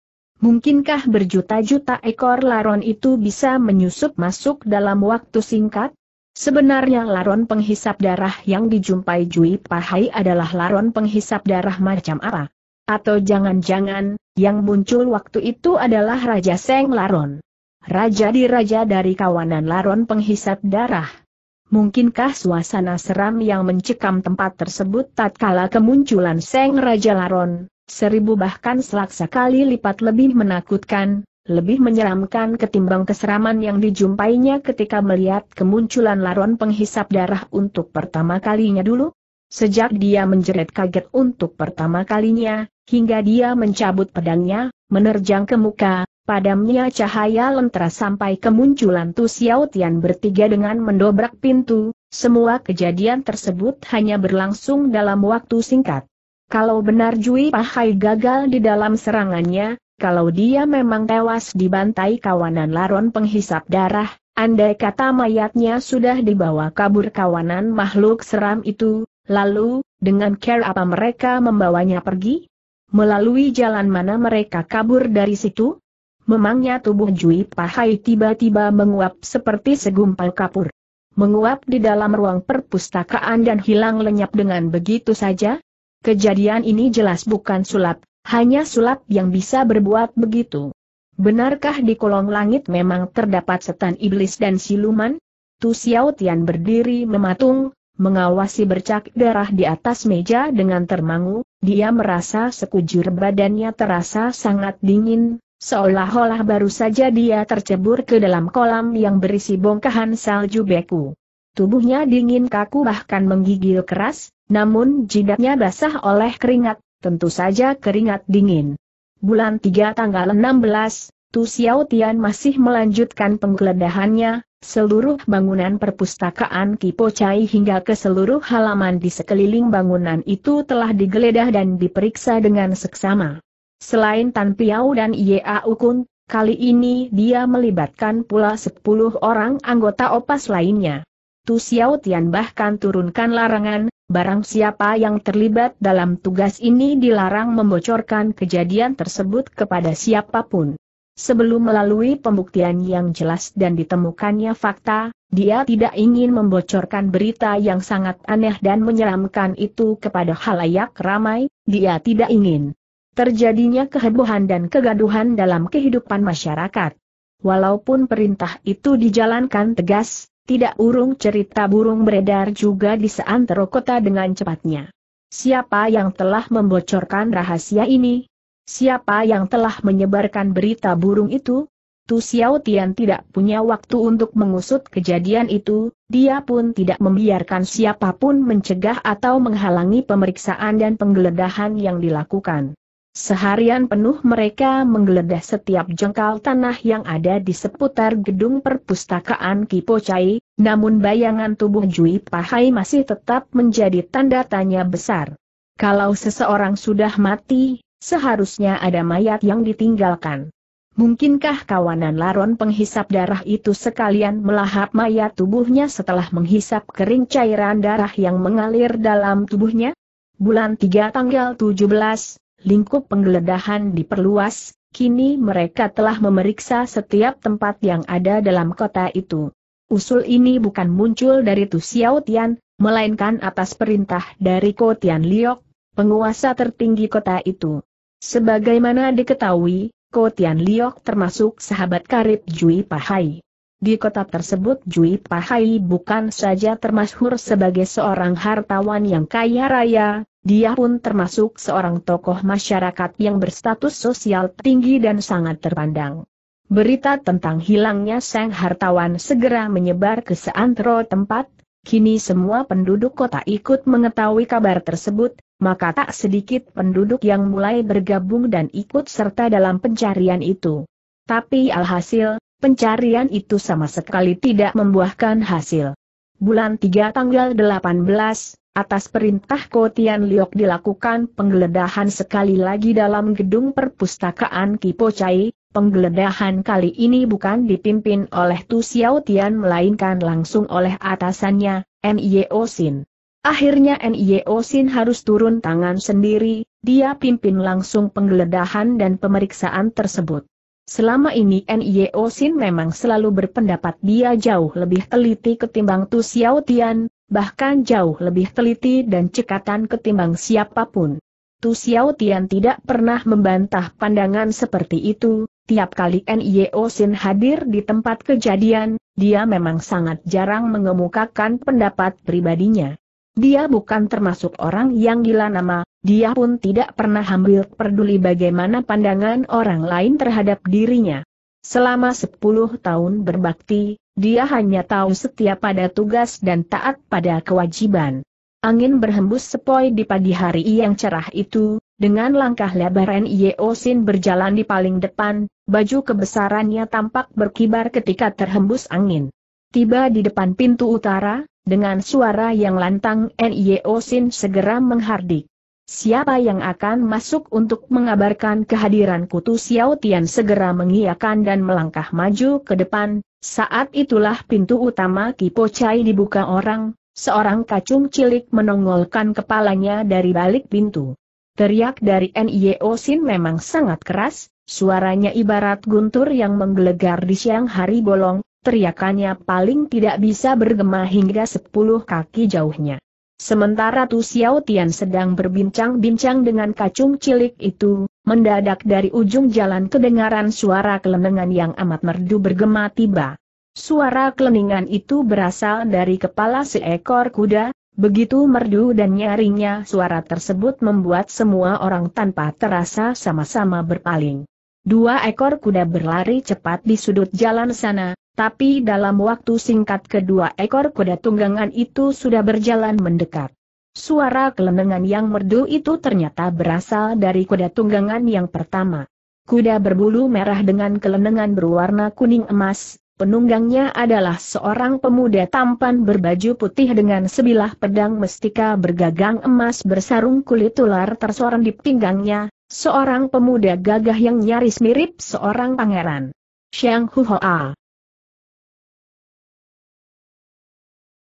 Mungkinkah berjuta-juta ekor laron itu bisa menyusup masuk dalam waktu singkat? Sebenarnya laron penghisap darah yang dijumpai Jui Pahai adalah laron penghisap darah macam apa? Atau jangan-jangan, yang muncul waktu itu adalah Raja Seng Laron. Raja di raja dari kawanan laron penghisap darah. Mungkinkah suasana seram yang mencekam tempat tersebut tatkala kemunculan Seng Raja Laron? seribu bahkan selaksa kali lipat lebih menakutkan, lebih menyeramkan ketimbang keseraman yang dijumpainya ketika melihat kemunculan laron penghisap darah untuk pertama kalinya dulu. Sejak dia menjerit kaget untuk pertama kalinya, hingga dia mencabut pedangnya, menerjang ke muka, padamnya cahaya lentera sampai kemunculan Tu Xiao Tian bertiga dengan mendobrak pintu, semua kejadian tersebut hanya berlangsung dalam waktu singkat. Kalau benar Jui Pahai gagal di dalam serangannya, kalau dia memang tewas dibantai kawanan laron penghisap darah, andai kata mayatnya sudah dibawa kabur kawanan makhluk seram itu, lalu, dengan care apa mereka membawanya pergi? Melalui jalan mana mereka kabur dari situ? Memangnya tubuh Jui Pahai tiba-tiba menguap seperti segumpal kapur. Menguap di dalam ruang perpustakaan dan hilang lenyap dengan begitu saja? Kejadian ini jelas bukan sulap, hanya sulap yang bisa berbuat begitu. Benarkah di kolong langit memang terdapat setan iblis dan siluman? Tu Xiao Tian berdiri mematung, mengawasi bercak darah di atas meja dengan termangu, dia merasa sekujur badannya terasa sangat dingin, seolah-olah baru saja dia tercebur ke dalam kolam yang berisi bongkahan salju beku. Tubuhnya dingin kaku bahkan menggigil keras, namun jidatnya basah oleh keringat, tentu saja keringat dingin. Bulan 3 tanggal 16, Tu Xiao Tian masih melanjutkan penggeledahannya, seluruh bangunan perpustakaan Kipo Chai hingga ke seluruh halaman di sekeliling bangunan itu telah digeledah dan diperiksa dengan seksama. Selain Tan Piao dan Yau Kun, Kali ini dia melibatkan pula 10 orang anggota opas lainnya. Tu Xiao Tian bahkan turunkan larangan, Barang siapa yang terlibat dalam tugas ini dilarang membocorkan kejadian tersebut kepada siapapun. Sebelum melalui pembuktian yang jelas dan ditemukannya fakta, dia tidak ingin membocorkan berita yang sangat aneh dan menyeramkan itu kepada halayak ramai, dia tidak ingin terjadinya kehebohan dan kegaduhan dalam kehidupan masyarakat. Walaupun perintah itu dijalankan tegas, tidak urung cerita burung beredar juga di seantero kota dengan cepatnya. Siapa yang telah membocorkan rahasia ini? Siapa yang telah menyebarkan berita burung itu? Tu Xiao Tian tidak punya waktu untuk mengusut kejadian itu, dia pun tidak membiarkan siapapun mencegah atau menghalangi pemeriksaan dan penggeledahan yang dilakukan. Seharian penuh mereka menggeledah setiap jengkal tanah yang ada di seputar gedung perpustakaan Kipocai, namun bayangan tubuh Jui Pahai masih tetap menjadi tanda tanya besar. Kalau seseorang sudah mati, seharusnya ada mayat yang ditinggalkan. Mungkinkah kawanan laron penghisap darah itu sekalian melahap mayat tubuhnya setelah menghisap kering cairan darah yang mengalir dalam tubuhnya? Bulan 3 tanggal 17, lingkup penggeledahan diperluas, kini mereka telah memeriksa setiap tempat yang ada dalam kota itu. Usul ini bukan muncul dari Tu Xiao Tian, melainkan atas perintah dari Ko Tian Liok, penguasa tertinggi kota itu. Sebagaimana diketahui, Ko Tian Liok termasuk sahabat karib Jui Pahai. Di kota tersebut Jui Pahai bukan saja termasyhur sebagai seorang hartawan yang kaya raya, dia pun termasuk seorang tokoh masyarakat yang berstatus sosial tinggi dan sangat terpandang. Berita tentang hilangnya sang hartawan segera menyebar ke seantero tempat, kini semua penduduk kota ikut mengetahui kabar tersebut, maka tak sedikit penduduk yang mulai bergabung dan ikut serta dalam pencarian itu. Tapi alhasil, pencarian itu sama sekali tidak membuahkan hasil. Bulan 3 tanggal 18, atas perintah Kotian Liok dilakukan penggeledahan sekali lagi dalam gedung perpustakaan Kipo penggeledahan kali ini bukan dipimpin oleh Tu Xiao Tian melainkan langsung oleh atasannya, N.I.O. Sin. Akhirnya N.I.O. Sin harus turun tangan sendiri, dia pimpin langsung penggeledahan dan pemeriksaan tersebut. Selama ini Nio Sin memang selalu berpendapat dia jauh lebih teliti ketimbang Tu Xiao Tian, bahkan jauh lebih teliti dan cekatan ketimbang siapapun. Tu Xiao Tian tidak pernah membantah pandangan seperti itu, tiap kali Nio Sin hadir di tempat kejadian, dia memang sangat jarang mengemukakan pendapat pribadinya. Dia bukan termasuk orang yang gila nama, dia pun tidak pernah ambil peduli bagaimana pandangan orang lain terhadap dirinya. Selama sepuluh tahun berbakti, dia hanya tahu setia pada tugas dan taat pada kewajiban. Angin berhembus sepoi di pagi hari yang cerah itu, dengan langkah lebar N.I.O. Sin berjalan di paling depan, baju kebesarannya tampak berkibar ketika terhembus angin. Tiba di depan pintu utara, dengan suara yang lantang N.I.O. Sin segera menghardik. Siapa yang akan masuk untuk mengabarkan kehadiran Kutu Xiao Tian segera mengiakan dan melangkah maju ke depan, saat itulah pintu utama Kipo Chai dibuka orang, seorang kacung cilik menongolkan kepalanya dari balik pintu. Teriak dari N.I.O. Sin memang sangat keras, suaranya ibarat guntur yang menggelegar di siang hari bolong, teriakannya paling tidak bisa bergema hingga sepuluh kaki jauhnya. Sementara Tu Xiao Tian sedang berbincang-bincang dengan kacung cilik itu, mendadak dari ujung jalan kedengaran suara kelenengan yang amat merdu bergema tiba. Suara keleningan itu berasal dari kepala seekor kuda, begitu merdu dan nyaringnya suara tersebut membuat semua orang tanpa terasa sama-sama berpaling. Dua ekor kuda berlari cepat di sudut jalan sana, tapi dalam waktu singkat kedua ekor kuda tunggangan itu sudah berjalan mendekat. Suara kelenengan yang merdu itu ternyata berasal dari kuda tunggangan yang pertama. Kuda berbulu merah dengan kelenengan berwarna kuning emas, penunggangnya adalah seorang pemuda tampan berbaju putih dengan sebilah pedang mestika bergagang emas bersarung kulit ular tersorong di pinggangnya, seorang pemuda gagah yang nyaris mirip seorang pangeran. Xiang Huhoa.